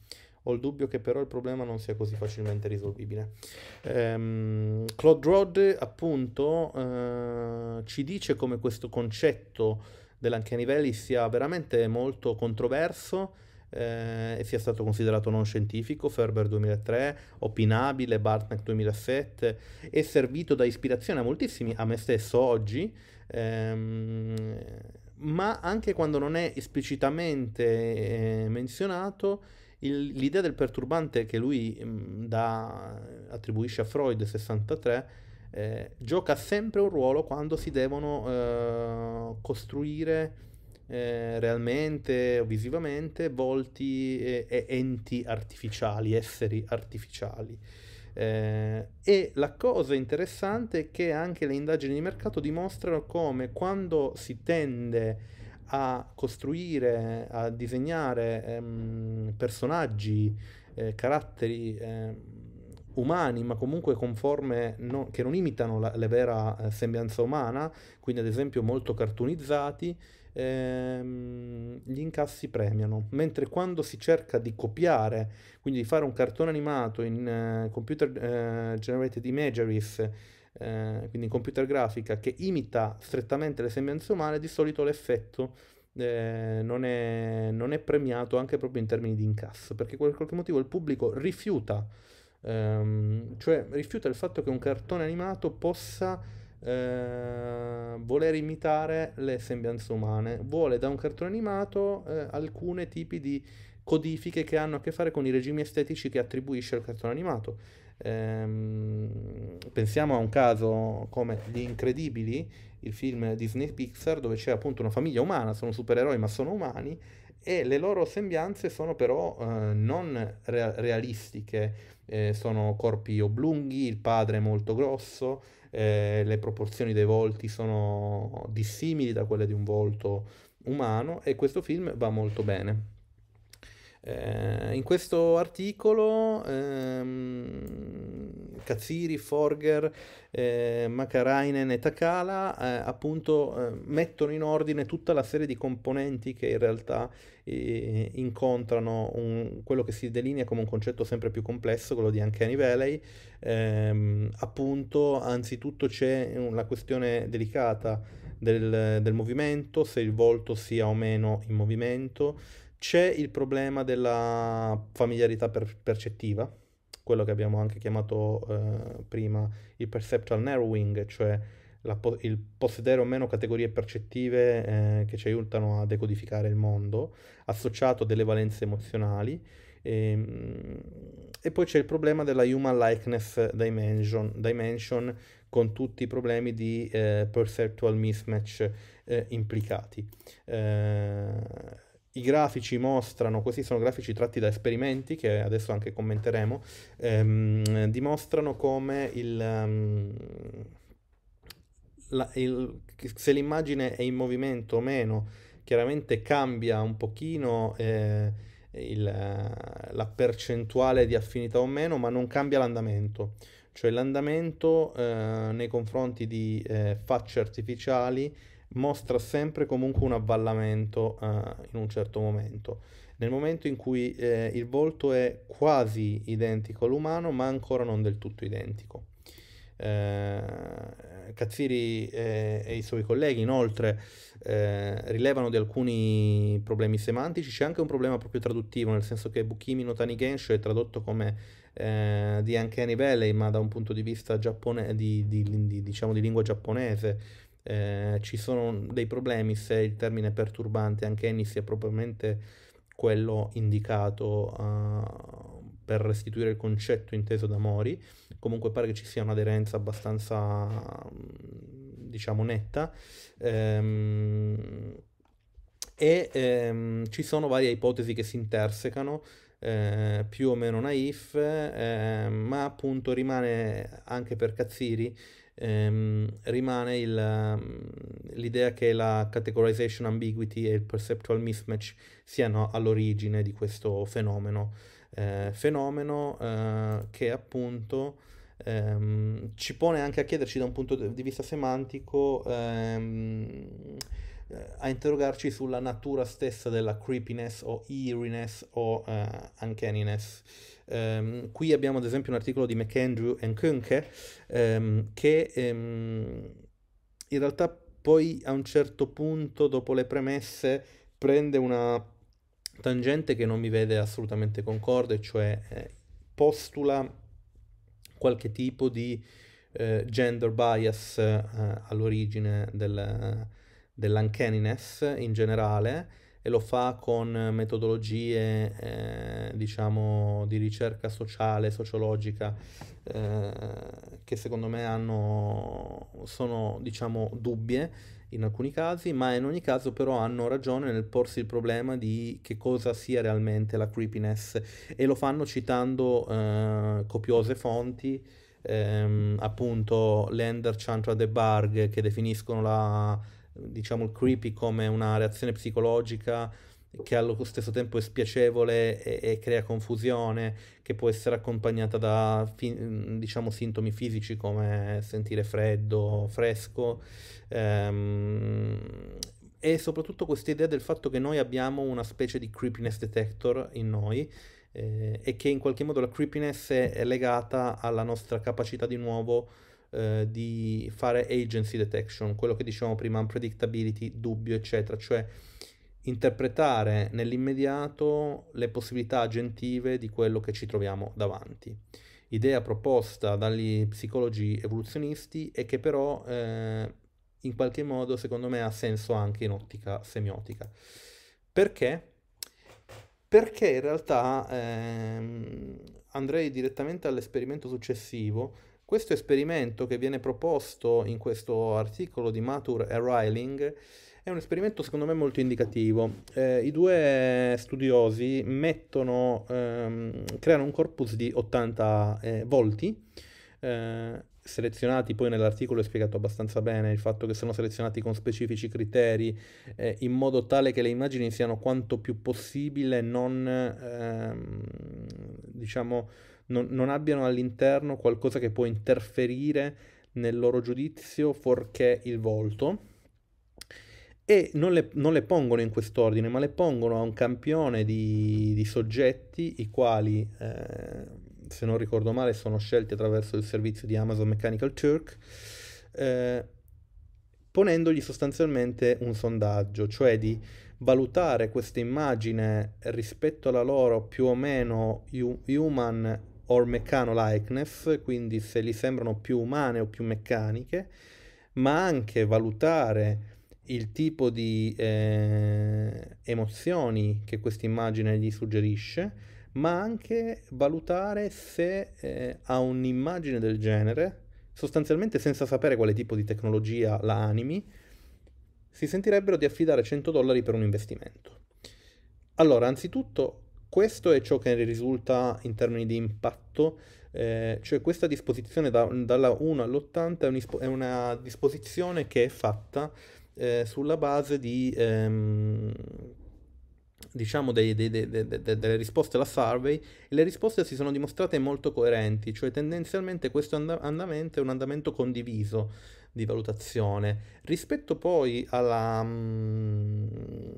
Ho il dubbio che però il problema non sia così facilmente risolvibile. Ehm, Claude Rod, appunto, eh, ci dice come questo concetto dell'Uncanny sia veramente molto controverso. Eh, e sia stato considerato non scientifico, Ferber 2003, opinabile, Bartnack 2007, è servito da ispirazione a moltissimi, a me stesso oggi, ehm, ma anche quando non è esplicitamente eh, menzionato, il, l'idea del perturbante che lui mh, mm, da, attribuisce a Freud 63 eh, gioca sempre un ruolo quando si devono eh, costruire eh, realmente o visivamente volti e enti artificiali, esseri artificiali. Eh, e la cosa interessante è che anche le indagini di mercato dimostrano come quando si tende a a costruire, a disegnare ehm, personaggi, eh, caratteri eh, umani, ma comunque con forme no, che non imitano la, la vera eh, sembianza umana, quindi ad esempio molto cartoonizzati, ehm, gli incassi premiano. Mentre quando si cerca di copiare, quindi di fare un cartone animato in eh, computer eh, generated imageries, eh, quindi in computer grafica, che imita strettamente le sembianze umane, di solito l'effetto eh, non, è, non, è, premiato anche proprio in termini di incasso, perché per qualche motivo il pubblico rifiuta, ehm, cioè rifiuta il fatto che un cartone animato possa eh, voler imitare le sembianze umane, vuole da un cartone animato eh, alcuni tipi di codifiche che hanno a che fare con i regimi estetici che attribuisce al cartone animato Ehm, pensiamo a un caso come Gli Incredibili, il film Disney Pixar, dove c'è appunto una famiglia umana, sono supereroi ma sono umani, e le loro sembianze sono però eh, non re- realistiche, eh, sono corpi oblunghi, il padre è molto grosso, eh, le proporzioni dei volti sono dissimili da quelle di un volto umano e questo film va molto bene. Eh, in questo articolo ehm, Cazziri, Forger, eh, Macarainen e Takala eh, appunto eh, mettono in ordine tutta la serie di componenti che in realtà eh, incontrano un, quello che si delinea come un concetto sempre più complesso, quello di Uncanny Valley. Ehm, appunto, anzitutto c'è la questione delicata del, del movimento, se il volto sia o meno in movimento. C'è il problema della familiarità per- percettiva, quello che abbiamo anche chiamato eh, prima il perceptual narrowing, cioè po- il possedere o meno categorie percettive eh, che ci aiutano a decodificare il mondo, associato a delle valenze emozionali. E, ehm, e, poi c'è il problema della human likeness dimension, dimension con tutti i problemi di eh, perceptual mismatch eh, implicati. Eh, i grafici mostrano, questi sono grafici tratti da esperimenti che adesso anche commenteremo, ehm, dimostrano come il... Um, la, il, se l'immagine è in movimento o meno, chiaramente cambia un pochino eh, il, la percentuale di affinità o meno, ma non cambia l'andamento. Cioè l'andamento eh, nei confronti di eh, facce artificiali mostra sempre comunque un avvallamento uh, in un certo momento. Nel momento in cui eh, il volto è quasi identico all'umano, ma ancora non del tutto identico. Eh, Cazziri e, eh, e, i suoi colleghi inoltre eh, rilevano di alcuni problemi semantici, c'è anche un problema proprio traduttivo, nel senso che Bukimi no Tani Gensho è tradotto come eh, di Uncanny Valley, ma da un punto di vista giappone- di, di, di, diciamo, di lingua giapponese, eh, ci sono dei problemi se il termine perturbante anche anni sia propriamente quello indicato uh, per restituire il concetto inteso da Mori, comunque pare che ci sia un'aderenza abbastanza mm, diciamo netta. Ehm, e ehm, ci sono varie ipotesi che si intersecano, eh, più o meno naif, eh, ma appunto rimane anche per Cazziri ehm, rimane il, mm, l'idea che la categorization ambiguity e il perceptual mismatch siano all'origine di questo fenomeno, eh, fenomeno eh, che appunto ehm, ci pone anche a chiederci da un punto di vista semantico ehm, eh, a interrogarci sulla natura stessa della creepiness o eeriness o eh, uncanniness. Um, qui abbiamo ad esempio un articolo di McAndrew e Kunke um, che um, in realtà poi a un certo punto, dopo le premesse, prende una tangente che non mi vede assolutamente concorde, cioè eh, postula qualche tipo di eh, gender bias eh, all'origine del, dell'uncanniness in generale e lo fa con metodologie eh, diciamo di ricerca sociale, sociologica, eh, che secondo me hanno, sono diciamo dubbie in alcuni casi, ma in ogni caso però hanno ragione nel porsi il problema di che cosa sia realmente la creepiness e lo fanno citando eh, copiose fonti, ehm, appunto Lender, Chantra de Barg che definiscono la diciamo il creepy come una reazione psicologica che allo stesso tempo è spiacevole e, e crea confusione, che può essere accompagnata da fi- diciamo, sintomi fisici come sentire freddo, fresco, ehm, e soprattutto questa idea del fatto che noi abbiamo una specie di creepiness detector in noi eh, e che in qualche modo la creepiness è, è legata alla nostra capacità di nuovo eh, di fare agency detection, quello che dicevamo prima, unpredictability, dubbio, eccetera, cioè interpretare nell'immediato le possibilità agentive di quello che ci troviamo davanti. Idea proposta dagli psicologi evoluzionisti e che però eh, in qualche modo secondo me ha senso anche in ottica semiotica. Perché? Perché in realtà ehm, andrei direttamente all'esperimento successivo questo esperimento che viene proposto in questo articolo di Matur e Ryling è un esperimento secondo me molto indicativo. Eh, I due studiosi mettono, ehm, creano un corpus di 80 eh, volti, eh, selezionati poi nell'articolo è spiegato abbastanza bene il fatto che sono selezionati con specifici criteri eh, in modo tale che le immagini siano quanto più possibile non ehm, diciamo non, non abbiano all'interno qualcosa che può interferire nel loro giudizio forché il volto e non le, non le, pongono in quest'ordine, ma le pongono a un campione di, di soggetti, i quali, eh, se non ricordo male, sono scelti attraverso il servizio di Amazon Mechanical Turk, eh, ponendogli sostanzialmente un sondaggio, cioè di valutare questa immagine rispetto alla loro più o meno human or mechano-likeness, quindi se gli sembrano più umane o più meccaniche, ma anche valutare il tipo di eh, emozioni che questa immagine gli suggerisce, ma anche valutare se eh, ha un'immagine del genere, sostanzialmente senza sapere quale tipo di tecnologia la animi, si sentirebbero di affidare 100 dollari per un investimento. Allora, anzitutto questo è ciò che risulta in termini di impatto, eh, cioè questa disposizione da, dalla 1 all'80 è, una disposizione che è fatta eh, sulla base di, ehm, diciamo dei, dei, dei, delle risposte alla survey e le risposte si sono dimostrate molto coerenti, cioè tendenzialmente questo and- andamento è un andamento condiviso di valutazione. Rispetto poi alla, mh, mm,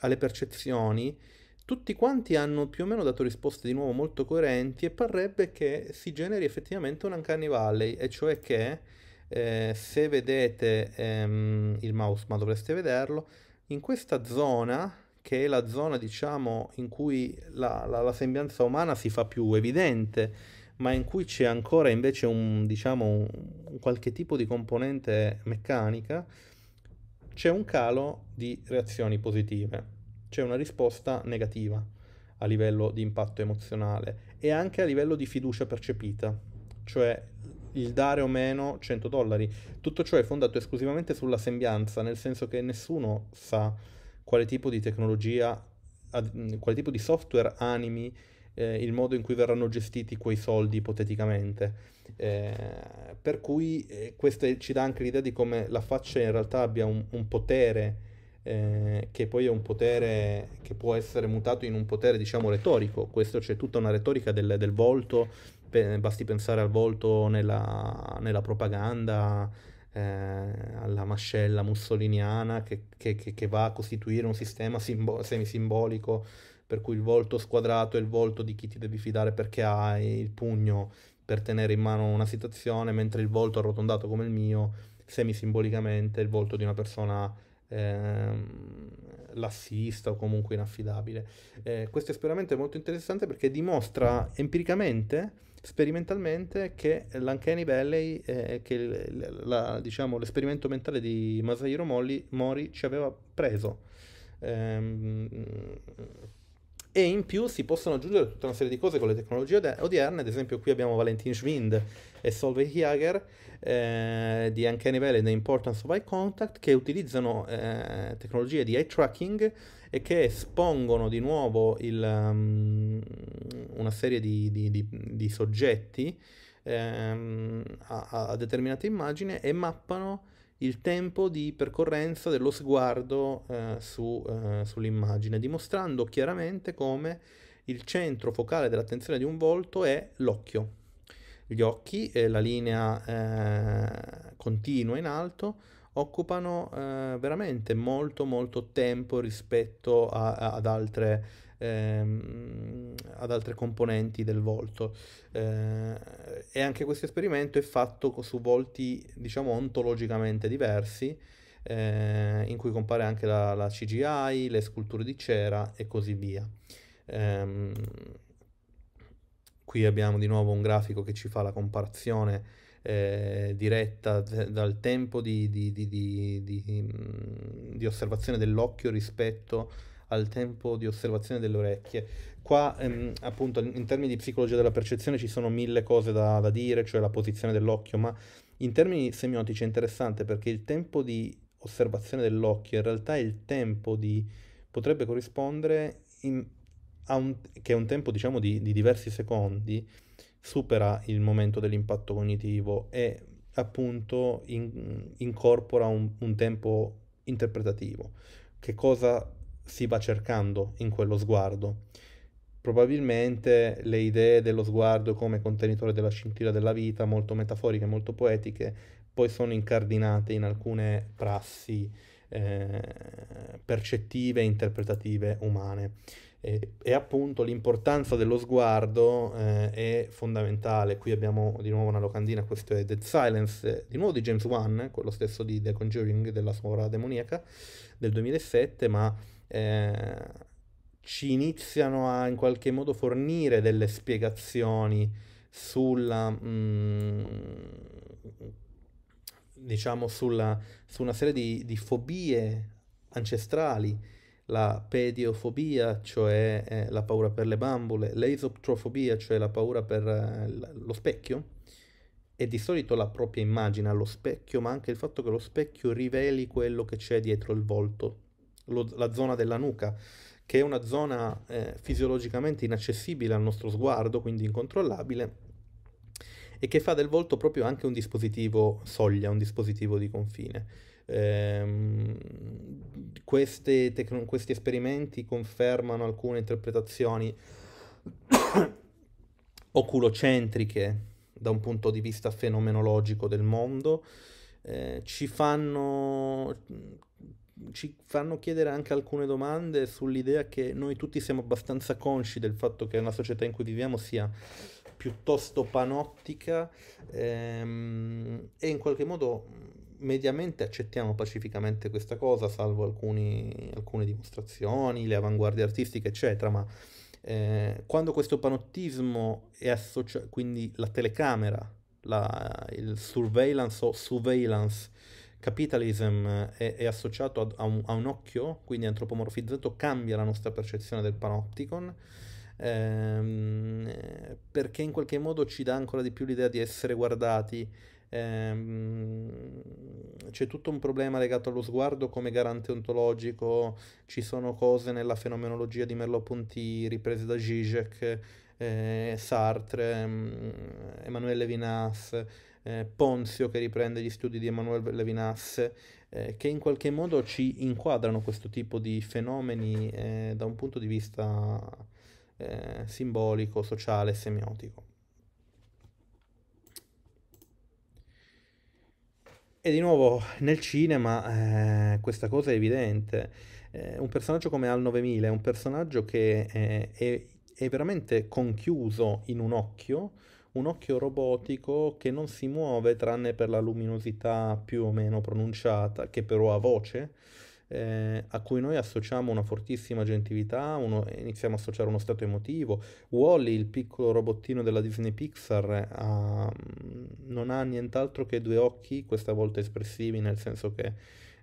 alle percezioni, tutti quanti hanno più o meno dato risposte di nuovo molto coerenti e parrebbe che si generi effettivamente un Uncanny Valley, e cioè che eh, se vedete ehm, il mouse, ma dovreste vederlo, in questa zona, che è la zona diciamo in cui la, la, la sembianza umana si fa più evidente, ma in cui c'è ancora invece un, diciamo, un qualche tipo di componente meccanica, c'è un calo di reazioni positive c'è una risposta negativa a livello di impatto emozionale e anche a livello di fiducia percepita, cioè il dare o meno 100 dollari. Tutto ciò è fondato esclusivamente sulla sembianza, nel senso che nessuno sa quale tipo di tecnologia, quale tipo di software animi eh, il modo in cui verranno gestiti quei soldi ipoteticamente. Eh, per cui eh, questo ci dà anche l'idea di come la faccia in realtà abbia un, un potere eh, che poi è un potere che può essere mutato in un potere, diciamo, retorico. Questo c'è tutta una retorica del, del volto, pe- basti pensare al volto nella, nella propaganda, eh, alla mascella mussoliniana che, che, che, va a costituire un sistema simbo- semisimbolico per cui il volto squadrato è il volto di chi ti devi fidare perché hai il pugno per tenere in mano una situazione, mentre il volto arrotondato come il mio, semisimbolicamente, è il volto di una persona ehm, lassista o comunque inaffidabile. Eh, questo esperimento è molto interessante perché dimostra empiricamente sperimentalmente che l'Uncanny Valley, eh, che la, diciamo, l'esperimento mentale di Masahiro Mori, Mori ci aveva preso. Ehm, e in più si possono aggiungere tutta una serie di cose con le tecnologie odierne, ad esempio qui abbiamo Valentin Schwind e Solveig Jager eh, di Uncanny Valley The Importance of Eye Contact che utilizzano eh, tecnologie di eye tracking e che espongono di nuovo il, um, una serie di, di, di, di soggetti ehm, a, a, determinate immagini e mappano il tempo di percorrenza dello sguardo eh, su, eh, sull'immagine, dimostrando chiaramente come il centro focale dell'attenzione di un volto è l'occhio gli occhi e la linea eh, continua in alto occupano eh, veramente molto molto tempo rispetto a, a, ad, altre, ehm, ad altre componenti del volto eh, e anche questo esperimento è fatto su volti diciamo ontologicamente diversi eh, in cui compare anche la, la, CGI, le sculture di cera e così via. Ehm, Qui abbiamo di nuovo un grafico che ci fa la comparazione eh, diretta dal tempo di, di, di, mm, di osservazione dell'occhio rispetto al tempo di osservazione delle orecchie. Qua ehm, appunto in termini di psicologia della percezione ci sono mille cose da, da dire, cioè la posizione dell'occhio, ma in termini semiotici è interessante perché il tempo di osservazione dell'occhio in realtà è il tempo di potrebbe corrispondere in un, che è un tempo diciamo di, di diversi secondi, supera il momento dell'impatto cognitivo e appunto in, incorpora un, un, tempo interpretativo. Che cosa si va cercando in quello sguardo? Probabilmente le idee dello sguardo come contenitore della scintilla della vita, molto metaforiche, molto poetiche, poi sono incardinate in alcune prassi eh, percettive e interpretative umane. E, e appunto l'importanza dello sguardo eh, è fondamentale. Qui abbiamo di nuovo una locandina, questo è Dead Silence, eh, di nuovo di James Wan, quello stesso di The Conjuring, della suora demoniaca del 2007, ma eh, ci iniziano a in qualche modo fornire delle spiegazioni sulla... Mh, mm, diciamo sulla, su una serie di, di fobie ancestrali la pediofobia, cioè eh, la paura per le bambole, l'esoptrofobia, cioè la paura per eh, lo specchio, e di solito la propria immagine allo specchio, ma anche il fatto che lo specchio riveli quello che c'è dietro il volto, lo, la zona della nuca, che è una zona eh, fisiologicamente inaccessibile al nostro sguardo, quindi incontrollabile, e che fa del volto proprio anche un dispositivo soglia, un dispositivo di confine. Ehm, tec- questi esperimenti confermano alcune interpretazioni oculocentriche da un punto di vista fenomenologico del mondo, eh, ci, fanno, ci fanno chiedere anche alcune domande sull'idea che noi tutti siamo abbastanza consci del fatto che la società in cui viviamo sia piuttosto panottica ehm, e in qualche modo mediamente accettiamo pacificamente questa cosa, salvo alcuni, alcune dimostrazioni, le avanguardie artistiche, eccetera, ma eh, quando questo panottismo è associato, quindi la telecamera, la, il surveillance o surveillance capitalism è, è associato ad, a, un, a, un, occhio, quindi antropomorfizzato, cambia la nostra percezione del panopticon. Ehm, perché in qualche modo ci dà ancora di più l'idea di essere guardati ehm, c'è tutto un problema legato allo sguardo come garante ontologico, ci sono cose nella fenomenologia di Merleau-Ponty riprese da Zizek, eh, Sartre, eh, mm, Emanuele Levinas, eh, Ponzio che riprende gli studi di Emmanuel Levinas, eh, che in qualche modo ci inquadrano questo tipo di fenomeni eh, da un punto di vista eh, simbolico, sociale, semiotico. E di nuovo nel cinema eh, questa cosa è evidente. Eh, un personaggio come Al 9000 è un personaggio che eh, è, è, veramente conchiuso in un occhio, un occhio robotico che non si muove tranne per la luminosità più o meno pronunciata, che però ha voce eh, a cui noi associamo una fortissima gentilità, uno, eh, iniziamo a associare uno stato emotivo. Wally, il piccolo robottino della Disney Pixar, ha, mm, non ha nient'altro che due occhi, questa volta espressivi, nel senso che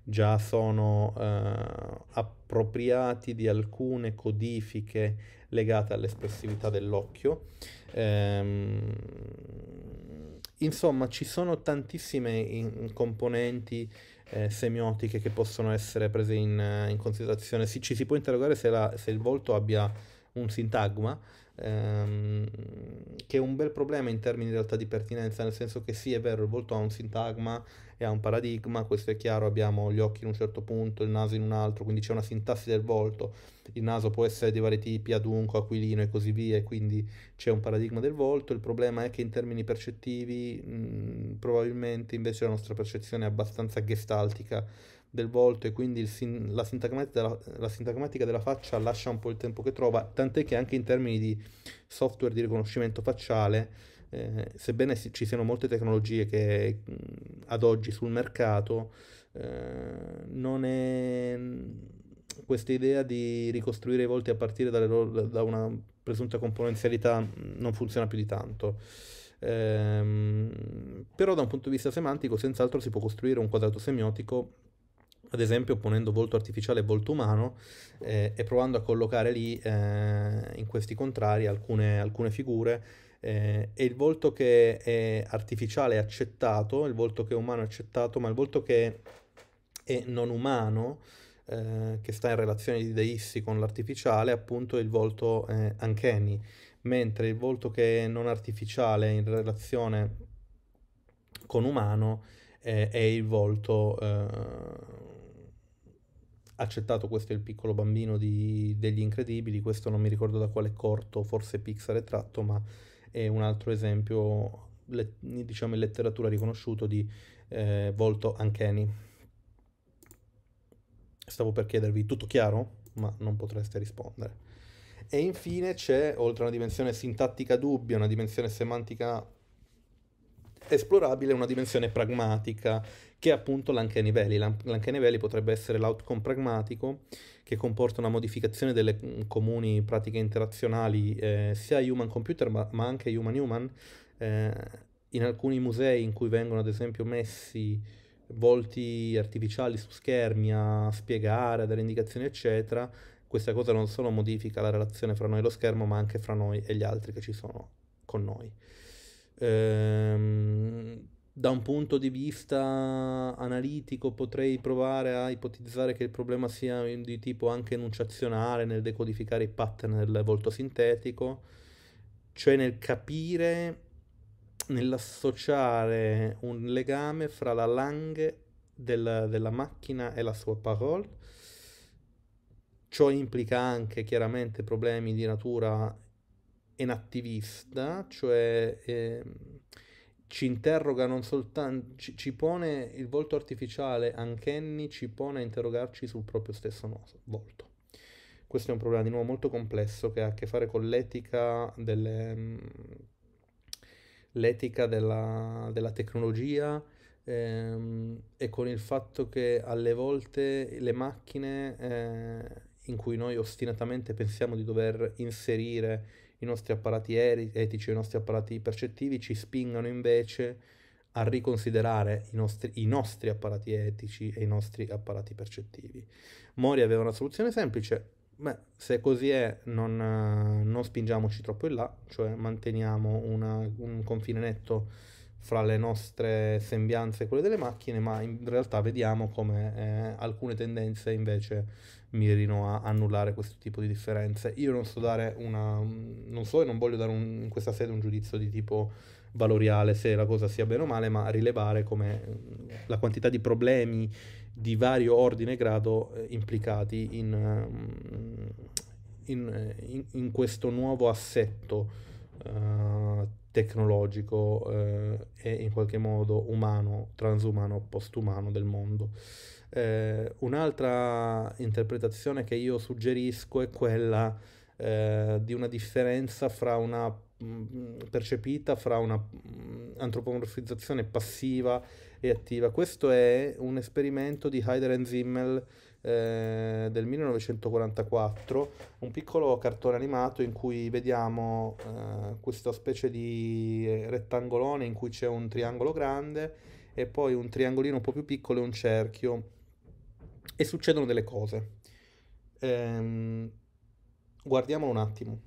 già sono eh, appropriati di alcune codifiche legate all'espressività dell'occhio. Ehm, insomma, ci sono tantissime in- componenti eh, semiotiche che possono essere prese in, eh, in considerazione. Si, ci si può interrogare se, la, se il volto abbia un sintagma, ehm, che è un bel problema in termini in realtà di pertinenza, nel senso che sì, è vero, il volto ha un sintagma e ha un paradigma, questo è chiaro, abbiamo gli occhi in un certo punto, il naso in un altro, quindi c'è una sintassi del volto, il naso può essere di vari tipi, adunco, aquilino e così via, e quindi c'è un paradigma del volto, il problema è che in termini percettivi mh, probabilmente invece la nostra percezione è abbastanza gestaltica del volto e quindi sin- la, sintagmatica della, la, sintagmatica della, faccia lascia un po' il tempo che trova, tant'è che anche in termini di software di riconoscimento facciale eh, sebbene ci siano molte tecnologie che ad oggi sul mercato, eh, non è questa idea di ricostruire i volti a partire loro, da una presunta componenzialità non funziona più di tanto. Ehm, però da un punto di vista semantico senz'altro si può costruire un quadrato semiotico ad esempio ponendo volto artificiale e volto umano eh, e provando a collocare lì eh, in questi contrari alcune, alcune figure eh, è il volto che è artificiale accettato, il volto che è umano accettato, ma il volto che è non umano, eh, che sta in relazione di deissi con l'artificiale, appunto è il volto eh, uncanny, mentre il volto che è non artificiale in relazione con umano eh, è il volto eh, accettato, questo è il piccolo bambino di, degli incredibili, questo non mi ricordo da quale corto, forse Pixar è tratto, ma è un altro esempio, diciamo, in letteratura riconosciuto di eh, volto uncanny. Stavo per chiedervi, tutto chiaro? Ma non potreste rispondere. E infine c'è, oltre a una dimensione sintattica dubbia, una dimensione semantica esplorabile, una dimensione pragmatica che è appunto l'uncanny valley. L'uncanny valley potrebbe essere l'outcome pragmatico che comporta una modificazione delle mm, comuni pratiche interazionali eh, sia human computer ma, ma anche human human. Eh, in alcuni musei in cui vengono ad esempio messi volti artificiali su schermi a spiegare, a dare indicazioni eccetera, questa cosa non solo modifica la relazione fra noi e lo schermo ma anche fra noi e gli altri che ci sono con noi. Ehm da un punto di vista analitico potrei provare a ipotizzare che il problema sia di tipo anche enunciazionale nel decodificare i pattern del volto sintetico, cioè nel capire, nell'associare un legame fra la langue del, della macchina e la sua parole. Ciò implica anche chiaramente problemi di natura enattivista, cioè... Eh, ci interroga non soltanto, ci, ci, pone il volto artificiale anch'enni, ci pone a interrogarci sul proprio stesso no, volto. Questo è un problema di nuovo molto complesso che ha a che fare con l'etica delle, mm, l'etica della, della tecnologia ehm, e con il fatto che alle volte le macchine eh, in cui noi ostinatamente pensiamo di dover inserire i nostri apparati etici e i nostri apparati percettivi ci spingano invece a riconsiderare i nostri, i nostri apparati etici e i nostri apparati percettivi. Mori aveva una soluzione semplice, beh, se così è non, non spingiamoci troppo in là, cioè manteniamo una, un confine netto fra le nostre sembianze e quelle delle macchine, ma in realtà vediamo come eh, alcune tendenze invece mirino a annullare questo tipo di differenze. Io non so dare una. non so e non voglio dare un, in questa sede un giudizio di tipo valoriale se la cosa sia bene o male, ma rilevare come mm, la quantità di problemi di vario ordine e grado eh, implicati in, mm, in, eh, in, in, questo nuovo assetto eh, tecnologico eh, e in qualche modo umano, transumano, postumano del mondo. Eh, un'altra interpretazione che io suggerisco è quella eh, di una differenza fra una mh, mm, percepita fra una mm, antropomorfizzazione passiva e attiva. Questo è un esperimento di Heider e Zimmel eh, del 1944, un piccolo cartone animato in cui vediamo eh, questa specie di eh, rettangolone in cui c'è un triangolo grande e poi un triangolino un po' più piccolo e un cerchio e succedono delle cose. Ehm, guardiamolo un attimo.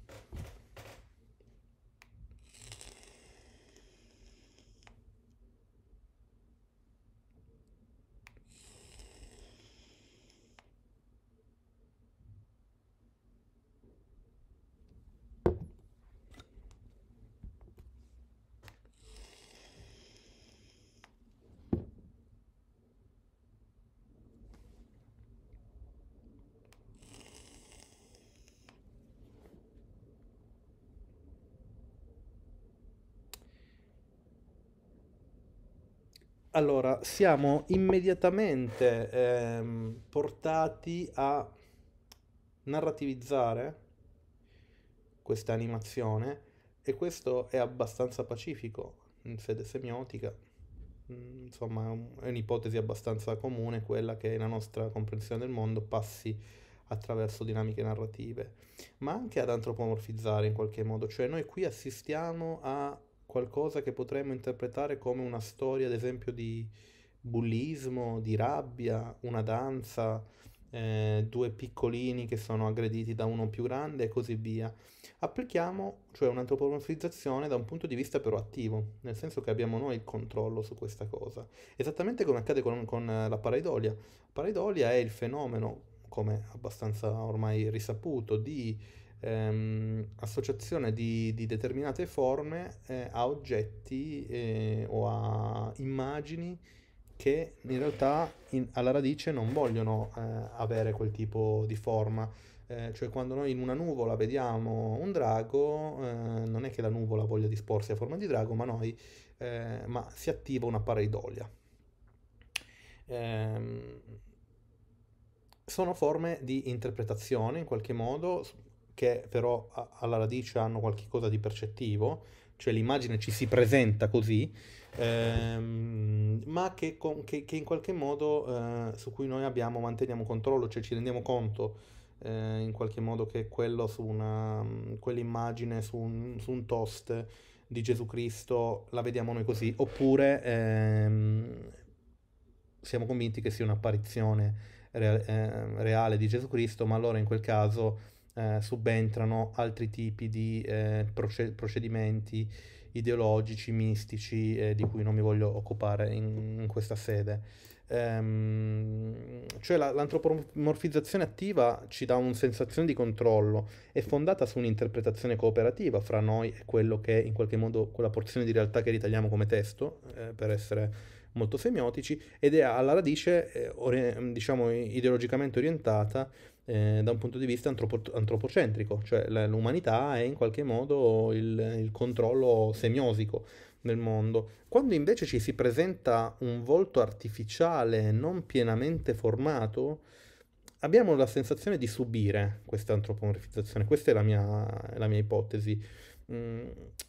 allora siamo immediatamente ehm, portati a narrativizzare questa animazione e questo è abbastanza pacifico in sede semiotica. Mm, insomma, è un'ipotesi abbastanza comune quella che la nostra comprensione del mondo passi attraverso dinamiche narrative, ma anche ad antropomorfizzare in qualche modo, cioè noi qui assistiamo a qualcosa che potremmo interpretare come una storia, ad esempio, di bullismo, di rabbia, una danza, eh, due piccolini che sono aggrediti da uno più grande e così via. Applichiamo, cioè, un'antropomorfizzazione da un punto di vista però attivo, nel senso che abbiamo noi il controllo su questa cosa. Esattamente come accade con, con eh, la pareidolia. Pareidolia è il fenomeno, come abbastanza ormai risaputo, di ehm, associazione di, di, determinate forme eh, a oggetti eh, o a immagini che in realtà in, alla radice non vogliono eh, avere quel tipo di forma. Eh, cioè quando noi in una nuvola vediamo un drago, eh, non è che la nuvola voglia disporsi a forma di drago, ma, noi, eh, ma si attiva una pareidolia. Ehm, sono forme di interpretazione in qualche modo che però alla radice hanno qualcosa di percettivo, cioè l'immagine ci si presenta così, ehm, ma che, con, che, che, in qualche modo eh, su cui noi abbiamo, manteniamo controllo, cioè ci rendiamo conto eh, in qualche modo che quello su una, quell'immagine su un, su un, toast di Gesù Cristo la vediamo noi così, oppure ehm, siamo convinti che sia un'apparizione re, eh, reale di Gesù Cristo, ma allora in quel caso eh, subentrano altri tipi di eh, proced- procedimenti ideologici, mistici, eh, di cui non mi voglio occupare in, in questa sede. Ehm, cioè la, l'antropomorfizzazione attiva ci dà una sensazione di controllo, è fondata su un'interpretazione cooperativa fra noi e quello che in qualche modo quella porzione di realtà che ritagliamo come testo, eh, per essere molto semiotici, ed è alla radice, eh, or- diciamo, ideologicamente orientata eh, da un punto di vista antropo- antropocentrico, cioè l'umanità è in qualche modo il, il controllo semiosico del mondo. Quando invece ci si presenta un volto artificiale non pienamente formato, abbiamo la sensazione di subire questa antropomorfizzazione, questa è la mia, la mia ipotesi. Mm,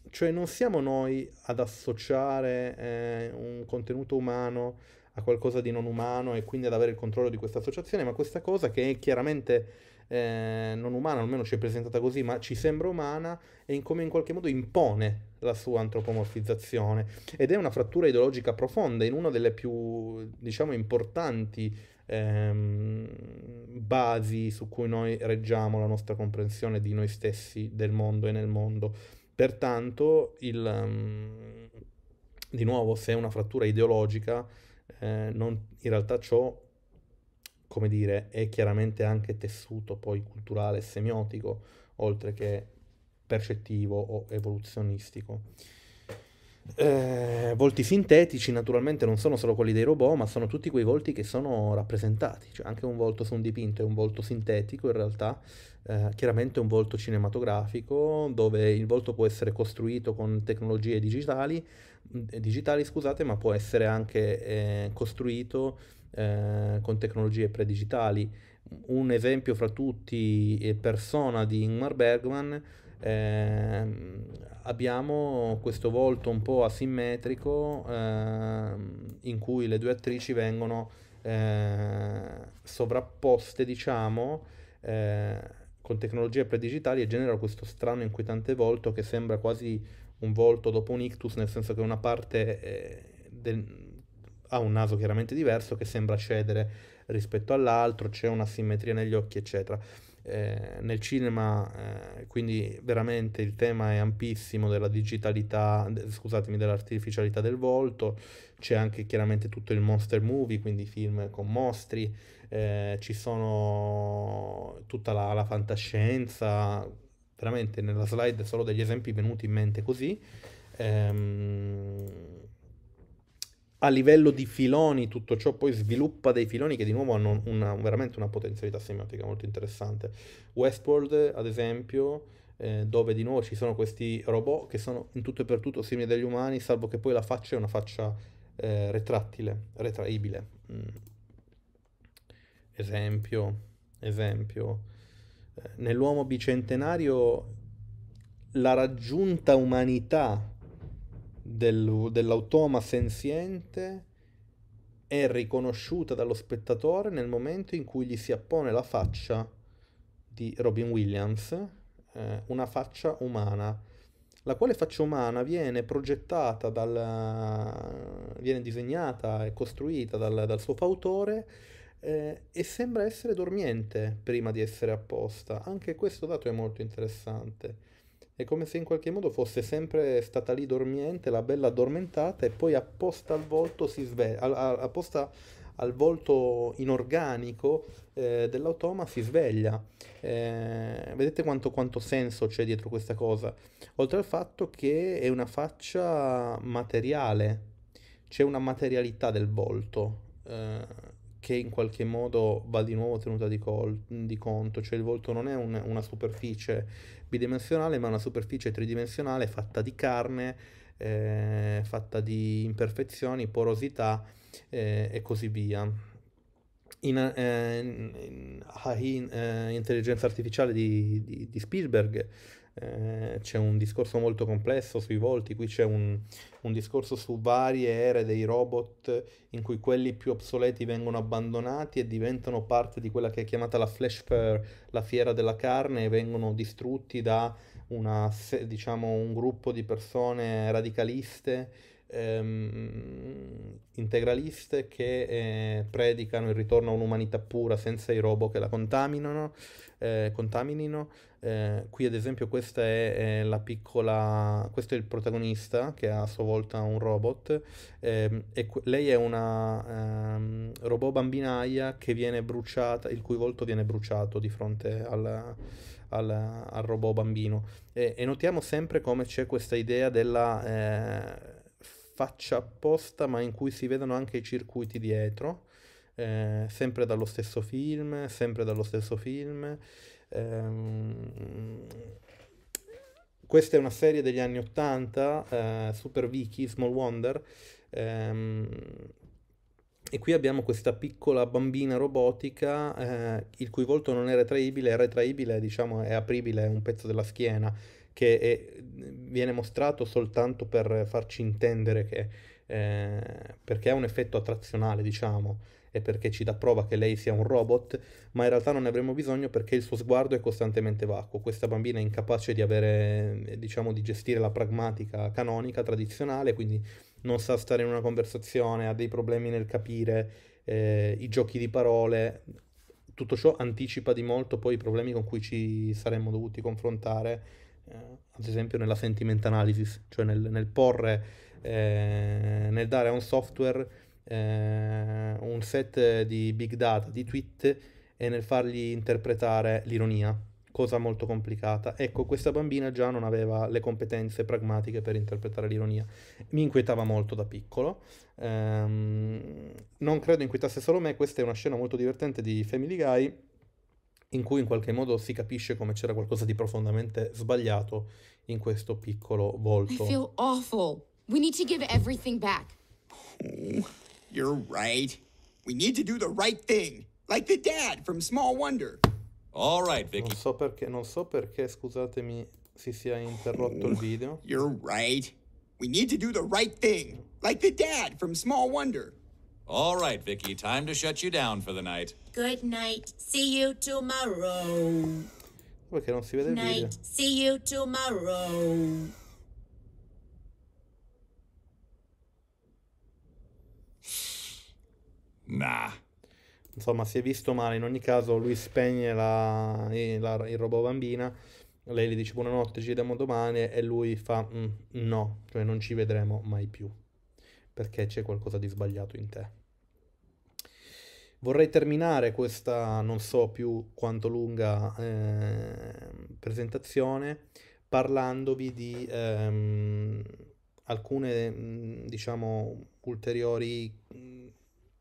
cioè non siamo noi ad associare eh, un contenuto umano a qualcosa di non umano e quindi ad avere il controllo di questa associazione, ma questa cosa che è chiaramente eh, non umana, almeno ci è presentata così, ma ci sembra umana e in come in qualche modo impone la sua antropomorfizzazione ed è una frattura ideologica profonda in una delle più, diciamo, importanti ehm, basi su cui noi reggiamo la nostra comprensione di noi stessi, del mondo e nel mondo. Pertanto, il, um, di nuovo, se è una frattura ideologica, eh, non, in realtà ciò, come dire, è chiaramente anche tessuto poi culturale e semiotico, oltre che percettivo o evoluzionistico. Eh, volti sintetici naturalmente non sono solo quelli dei robot, ma sono tutti quei volti che sono rappresentati, cioè anche un volto su un dipinto è un volto sintetico in realtà, eh, chiaramente un volto cinematografico dove il volto può essere costruito con tecnologie digitali, eh, digitali, scusate, ma può essere anche eh, costruito eh, con tecnologie predigitali. Un esempio fra tutti è persona di Ingmar Bergman. Eh, abbiamo questo volto un po' asimmetrico ehm, in cui le due attrici vengono eh, sovrapposte, diciamo, eh, con tecnologie predigitali e generano questo strano inquietante volto che sembra quasi un volto dopo un ictus, nel senso che una parte eh, del, ha un naso chiaramente diverso che sembra cedere rispetto all'altro, c'è una simmetria negli occhi, eccetera. Eh, nel cinema, eh, quindi veramente il tema è ampissimo della digitalità, scusatemi, dell'artificialità del volto, c'è anche chiaramente tutto il monster movie, quindi film con mostri, eh, ci sono tutta la, la fantascienza, veramente nella slide solo degli esempi venuti in mente così. Ehm, a livello di filoni tutto ciò poi sviluppa dei filoni che di nuovo hanno una, veramente una potenzialità semiotica molto interessante. Westworld, ad esempio, eh, dove di nuovo ci sono questi robot che sono in tutto e per tutto simili agli umani, salvo che poi la faccia è una faccia eh, retrattile, retraibile. Mm. Esempio, esempio nell'uomo bicentenario la raggiunta umanità del, dell'automa senziente è riconosciuta dallo spettatore nel momento in cui gli si appone la faccia di Robin Williams, eh, una faccia umana, la quale faccia umana viene progettata, dal, viene disegnata e costruita dal, dal suo fautore eh, e sembra essere dormiente prima di essere apposta. Anche questo dato è molto interessante. È come se in qualche modo fosse sempre stata lì dormiente, la bella addormentata, e poi apposta al volto si sveglia, apposta al volto inorganico eh, dell'automa si sveglia. Eh, vedete quanto, quanto, senso c'è dietro questa cosa. Oltre al fatto che è una faccia materiale, c'è una materialità del volto. Eh, che in qualche modo va di nuovo tenuta di, col- di conto, cioè il volto non è un, una superficie bidimensionale ma una superficie tridimensionale fatta di carne, eh, fatta di imperfezioni, porosità eh, e così via. In, eh, in, in, in eh, Intelligenza artificiale di, di, di Spielberg eh, c'è un discorso molto complesso sui volti, qui c'è un, un, discorso su varie ere dei robot in cui quelli più obsoleti vengono abbandonati e diventano parte di quella che è chiamata la Flash Fair, la fiera della carne, e vengono distrutti da una, diciamo, un gruppo di persone radicaliste. Ehm, integraliste che eh, predicano il ritorno a un'umanità pura senza i robot che la contaminano eh, contaminino. Eh, qui ad esempio questa è, è, la piccola, questo è il protagonista che ha a sua volta un robot ehm, e que- lei è una ehm, robot bambinaia che viene bruciata, il cui volto viene bruciato di fronte al, al, al robot bambino e, e, notiamo sempre come c'è questa idea della... Eh, faccia apposta ma in cui si vedono anche i circuiti dietro eh, sempre dallo stesso film, sempre dallo stesso film. Ehm, questa è una serie degli anni 80, eh, Super Vicky, Small Wonder. Ehm, e qui abbiamo questa piccola bambina robotica, eh, il cui volto non è retraibile, è retraibile, diciamo, è apribile un pezzo della schiena, che è, viene mostrato soltanto per farci intendere che, eh, perché ha un effetto attrazionale, diciamo e perché ci dà prova che lei sia un robot, ma in realtà non ne avremo bisogno perché il suo sguardo è costantemente vacuo. Questa bambina è incapace di avere, eh, diciamo, di gestire la pragmatica canonica tradizionale, quindi non sa stare in una conversazione, ha dei problemi nel capire eh, i giochi di parole. Tutto ciò anticipa di molto poi i problemi con cui ci saremmo dovuti confrontare, eh, ad esempio nella sentiment analysis, cioè nel, nel porre, eh, nel dare a un software eh, un set di big data, di tweet e nel fargli interpretare l'ironia, cosa molto complicata. Ecco, questa bambina già non aveva le competenze pragmatiche per interpretare l'ironia. Mi inquietava molto da piccolo. Ehm, non credo inquietasse solo me, questa è una scena molto divertente di Family Guy in cui in qualche modo si capisce come c'era qualcosa di profondamente sbagliato in questo piccolo volto. I feel awful. We need to give everything back. Oh. You're right. We need to do the right thing, like the dad from Small Wonder. All right, Vicky. Non so perché, non so perché scusatemi, si sia interrotto il video. You're right. We need to do the right thing, like the dad from Small Wonder. All right, Vicky, time to shut you down for the night. Good night. See you tomorrow. Perché non si vede Night. See you tomorrow. Nah. Insomma, si è visto male. In ogni caso, lui spegne la, la, il robot bambina. Lei gli dice buonanotte, ci vediamo domani. E lui fa mm, no, cioè non ci vedremo mai più. Perché c'è qualcosa di sbagliato in te. Vorrei terminare questa non so più quanto lunga eh, presentazione parlandovi di ehm, alcune, mm, diciamo, ulteriori mm,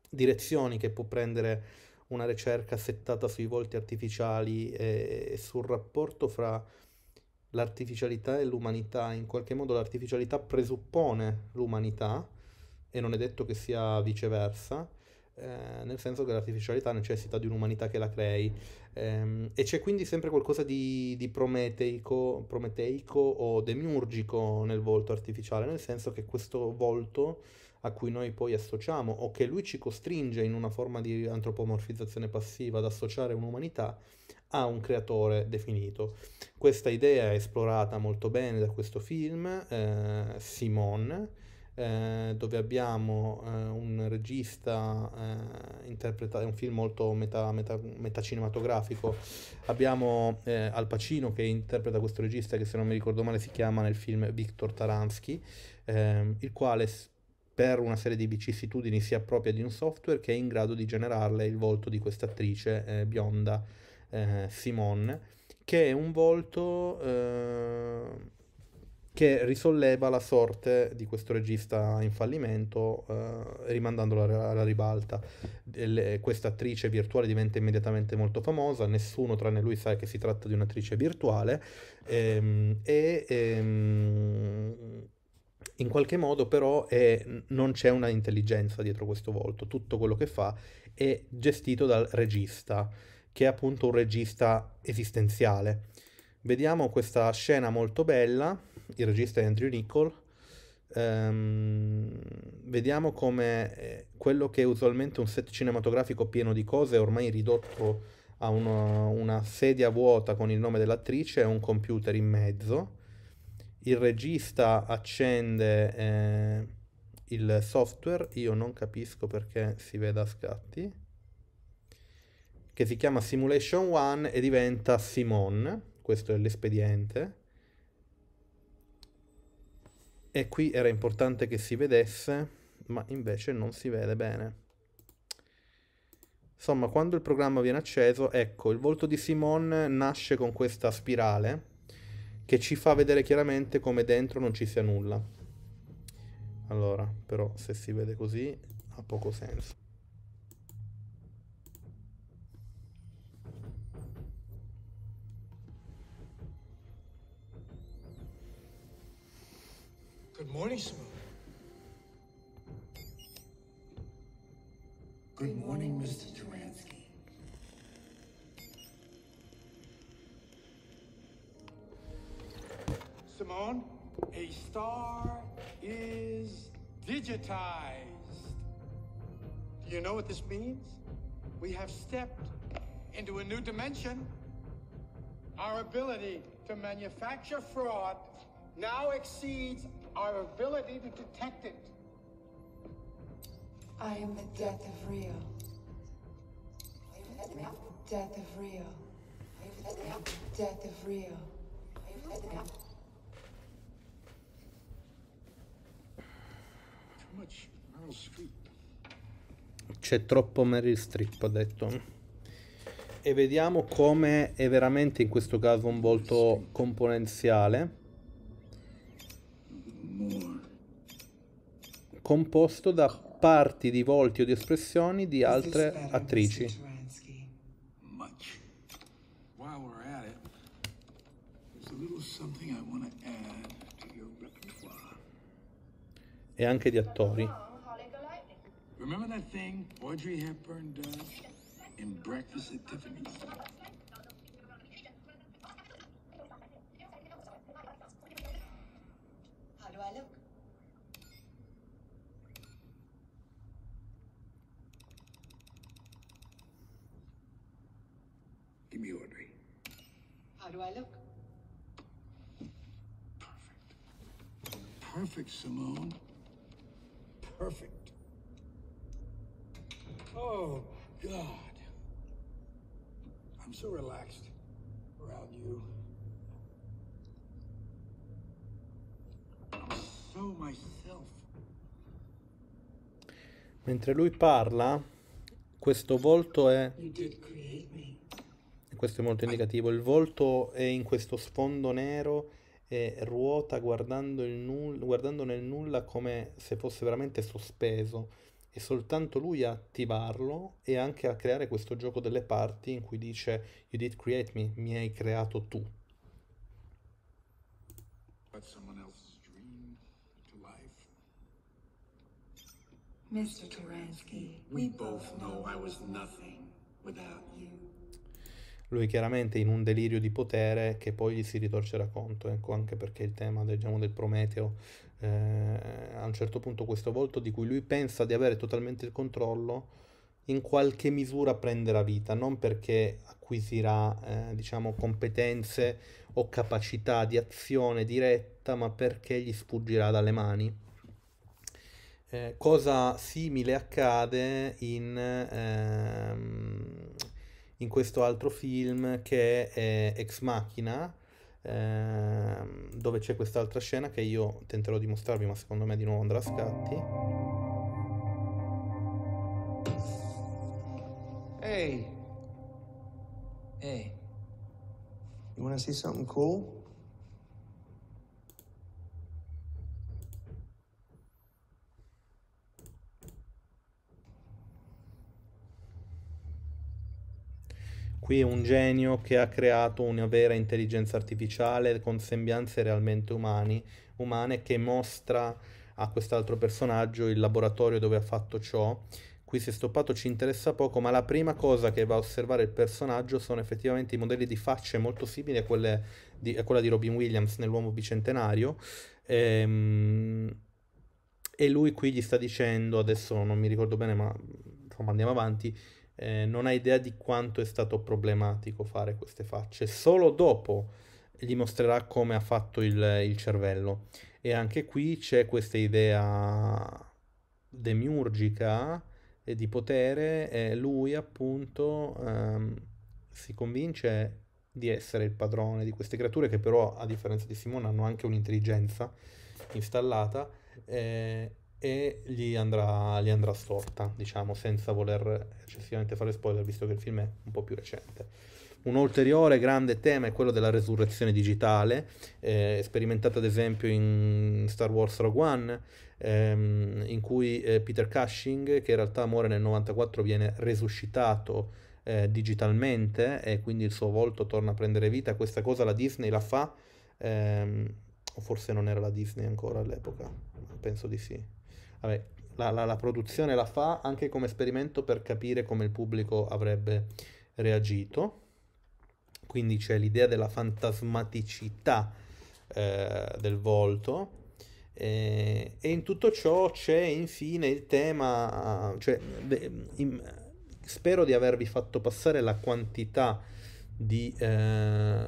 direzioni che può prendere una ricerca settata sui volti artificiali e, e sul rapporto fra l'artificialità e l'umanità. In qualche modo l'artificialità presuppone l'umanità e non è detto che sia viceversa. Eh, nel senso che l'artificialità necessita di un'umanità che la crei eh, e c'è quindi sempre qualcosa di, di prometeico, prometeico o demiurgico nel volto artificiale, nel senso che questo volto a cui noi poi associamo o che lui ci costringe in una forma di antropomorfizzazione passiva ad associare un'umanità a un creatore definito. Questa idea è esplorata molto bene da questo film, eh, Simone, eh, dove abbiamo eh, un regista eh, interpreta- è un film molto meta, meta, metacinematografico abbiamo eh, Al Pacino che interpreta questo regista che se non mi ricordo male si chiama nel film Victor Taransky ehm, il quale per una serie di vicissitudini sia propria di un software che è in grado di generarle il volto di questa attrice eh, bionda eh, Simone, che è un volto eh, che risolleva la sorte di questo regista in fallimento, eh, rimandandolo alla, ribalta. Le, questa attrice virtuale diventa immediatamente molto famosa, nessuno tranne lui sa che si tratta di un'attrice virtuale, ehm, e... Ehm, in qualche modo però è, non c'è una intelligenza dietro questo volto, tutto quello che fa è gestito dal regista, che è appunto un regista esistenziale. Vediamo questa scena molto bella, il regista è Andrew Nichol, ehm, vediamo come eh, quello che è usualmente un set cinematografico pieno di cose è ormai ridotto a uno, una sedia vuota con il nome dell'attrice e un computer in mezzo il regista accende eh, il software, io non capisco perché si veda a scatti, che si chiama Simulation One e diventa Simon, questo è l'espediente. E qui era importante che si vedesse, ma invece non si vede bene. Insomma, quando il programma viene acceso, ecco, il volto di Simon nasce con questa spirale, che ci fa vedere chiaramente come dentro non ci sia nulla. Allora, però se si vede così ha poco senso. Good morning, Simone. Good morning, Mr. on, a star is digitized. Do you know what this means? We have stepped into a new dimension. Our ability to manufacture fraud now exceeds our ability to detect it. I am the death of real. Death of real. Death of real. Death of real. C'è troppo Meryl Streep, ha detto. E vediamo come è veramente in questo caso un volto componenziale. Composto da parti di volti o di espressioni di altre attrici. e anche di attori. Remember that thing Audrey Hepburn does in Breakfast at Tiffany's? How do I look? Give me Audrey. How do I look? Perfect. Perfect, Simone perfect. Oh, God. I'm so relaxed around you. I'm so myself. Mentre lui parla, questo volto è... questo è molto indicativo, il volto è in questo sfondo nero e ruota guardando, nulla, guardando nel nulla come se fosse veramente sospeso e soltanto lui a attivarlo e anche a creare questo gioco delle parti in cui dice you did create me, mi hai creato tu. Mr. Taransky, we both know I was nothing without you lui chiaramente in un delirio di potere che poi gli si ritorcerà conto, ecco, anche perché il tema diciamo, del Prometeo, eh, a un certo punto questo volto di cui lui pensa di avere totalmente il controllo, in qualche misura prenderà vita, non perché acquisirà eh, diciamo, competenze o capacità di azione diretta, ma perché gli sfuggirà dalle mani. Eh, cosa simile accade in ehm, in questo altro film che è eh, Ex Machina, ehm, dove c'è quest'altra scena che io tenterò di mostrarvi, ma secondo me di nuovo andrà a scatti. Ehi! Hey. Ehi! Hey. You wanna see something cool? Qui è un genio che ha creato una vera intelligenza artificiale con sembianze realmente umani, umane che mostra a quest'altro personaggio il laboratorio dove ha fatto ciò. Qui si è stoppato, ci interessa poco, ma la prima cosa che va a osservare il personaggio sono effettivamente i modelli di facce molto simili a, di, a quella di Robin Williams nell'Uomo Bicentenario. Ehm, e lui qui gli sta dicendo, adesso non mi ricordo bene, ma insomma andiamo avanti, eh, non ha idea di quanto è stato problematico fare queste facce. Solo dopo gli mostrerà come ha fatto il, il cervello. E anche qui c'è questa idea demiurgica e di potere. E lui appunto ehm, si convince di essere il padrone di queste creature che però a differenza di Simone hanno anche un'intelligenza installata eh, e gli andrà, gli andrà storta, diciamo, senza voler eccessivamente fare spoiler, visto che il film è un po' più recente. Un ulteriore grande tema è quello della resurrezione digitale, eh, sperimentata ad esempio in Star Wars Rogue One, ehm, in cui eh, Peter Cushing, che in realtà muore nel 94, viene resuscitato eh, digitalmente e quindi il suo volto torna a prendere vita. Questa cosa la Disney la fa, ehm, o forse non era la Disney ancora all'epoca, penso di sì vabbè, la, la, la, produzione la fa anche come esperimento per capire come il pubblico avrebbe reagito. Quindi c'è l'idea della fantasmaticità eh, del volto. Eh, e in tutto ciò c'è infine il tema, cioè, in, spero di avervi fatto passare la quantità di, eh,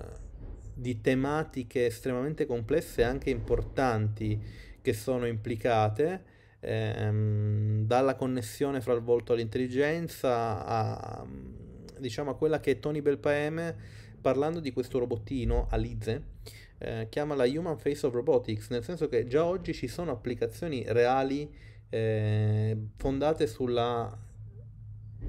di tematiche estremamente complesse e anche importanti che sono implicate ehm, dalla connessione fra il volto all'intelligenza a, mm, diciamo, a quella che Tony Belpaeme parlando di questo robottino Alize eh, chiama la Human Face of Robotics, nel senso che già oggi ci sono applicazioni reali eh, fondate sulla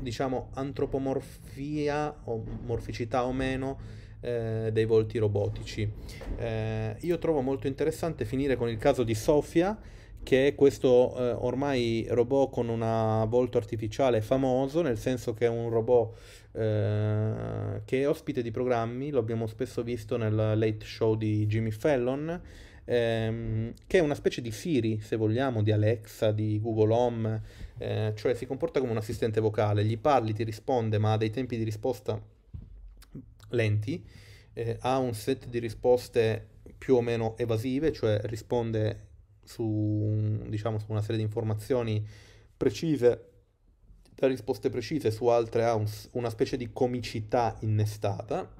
diciamo antropomorfia o morficità o meno eh, dei volti robotici. Eh, io trovo molto interessante finire con il caso di Sofia che è questo eh, ormai robot con un volto artificiale famoso, nel senso che è un robot eh, che è ospite di programmi, lo abbiamo spesso visto nel late show di Jimmy Fallon, ehm, che è una specie di Siri, se vogliamo, di Alexa, di Google Home, eh, cioè si comporta come un assistente vocale, gli parli, ti risponde, ma ha dei tempi di risposta lenti, eh, ha un set di risposte più o meno evasive, cioè risponde su, diciamo, su una serie di informazioni precise, da risposte precise, su altre ha un, una specie di comicità innestata,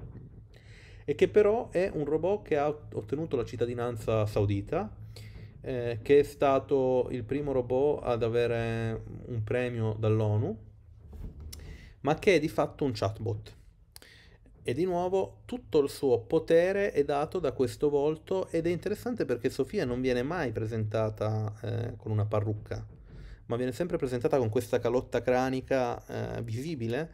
e che però è un robot che ha ottenuto la cittadinanza saudita, eh, che è stato il primo robot ad avere un premio dall'ONU, ma che è di fatto un chatbot. E di nuovo tutto il suo potere è dato da questo volto ed è interessante perché Sofia non viene mai presentata eh, con una parrucca, ma viene sempre presentata con questa calotta cranica eh, visibile.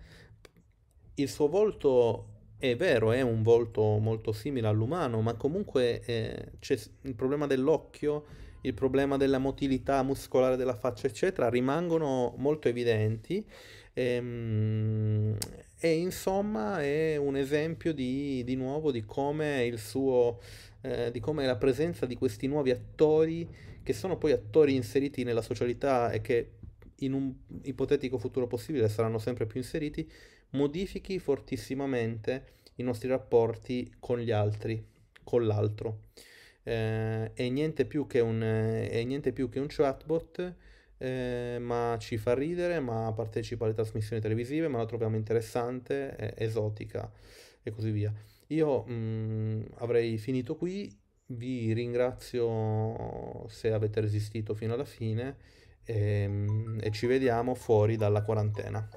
Il suo volto è vero, è un volto molto simile all'umano, ma comunque eh, c'è il problema dell'occhio, il problema della motilità muscolare della faccia, eccetera, rimangono molto evidenti. Ehm, e insomma è un esempio di, di nuovo di come il suo eh, di come la presenza di questi nuovi attori che sono poi attori inseriti nella socialità e che in un ipotetico futuro possibile saranno sempre più inseriti modifichi fortissimamente i nostri rapporti con gli altri con l'altro eh, è niente più che un, è eh, niente più che un chatbot eh, ma ci fa ridere, ma partecipa alle trasmissioni televisive, ma la troviamo interessante, eh, esotica e così via. Io mh, mm, avrei finito qui, vi ringrazio se avete resistito fino alla fine e, mm, e ci vediamo fuori dalla quarantena.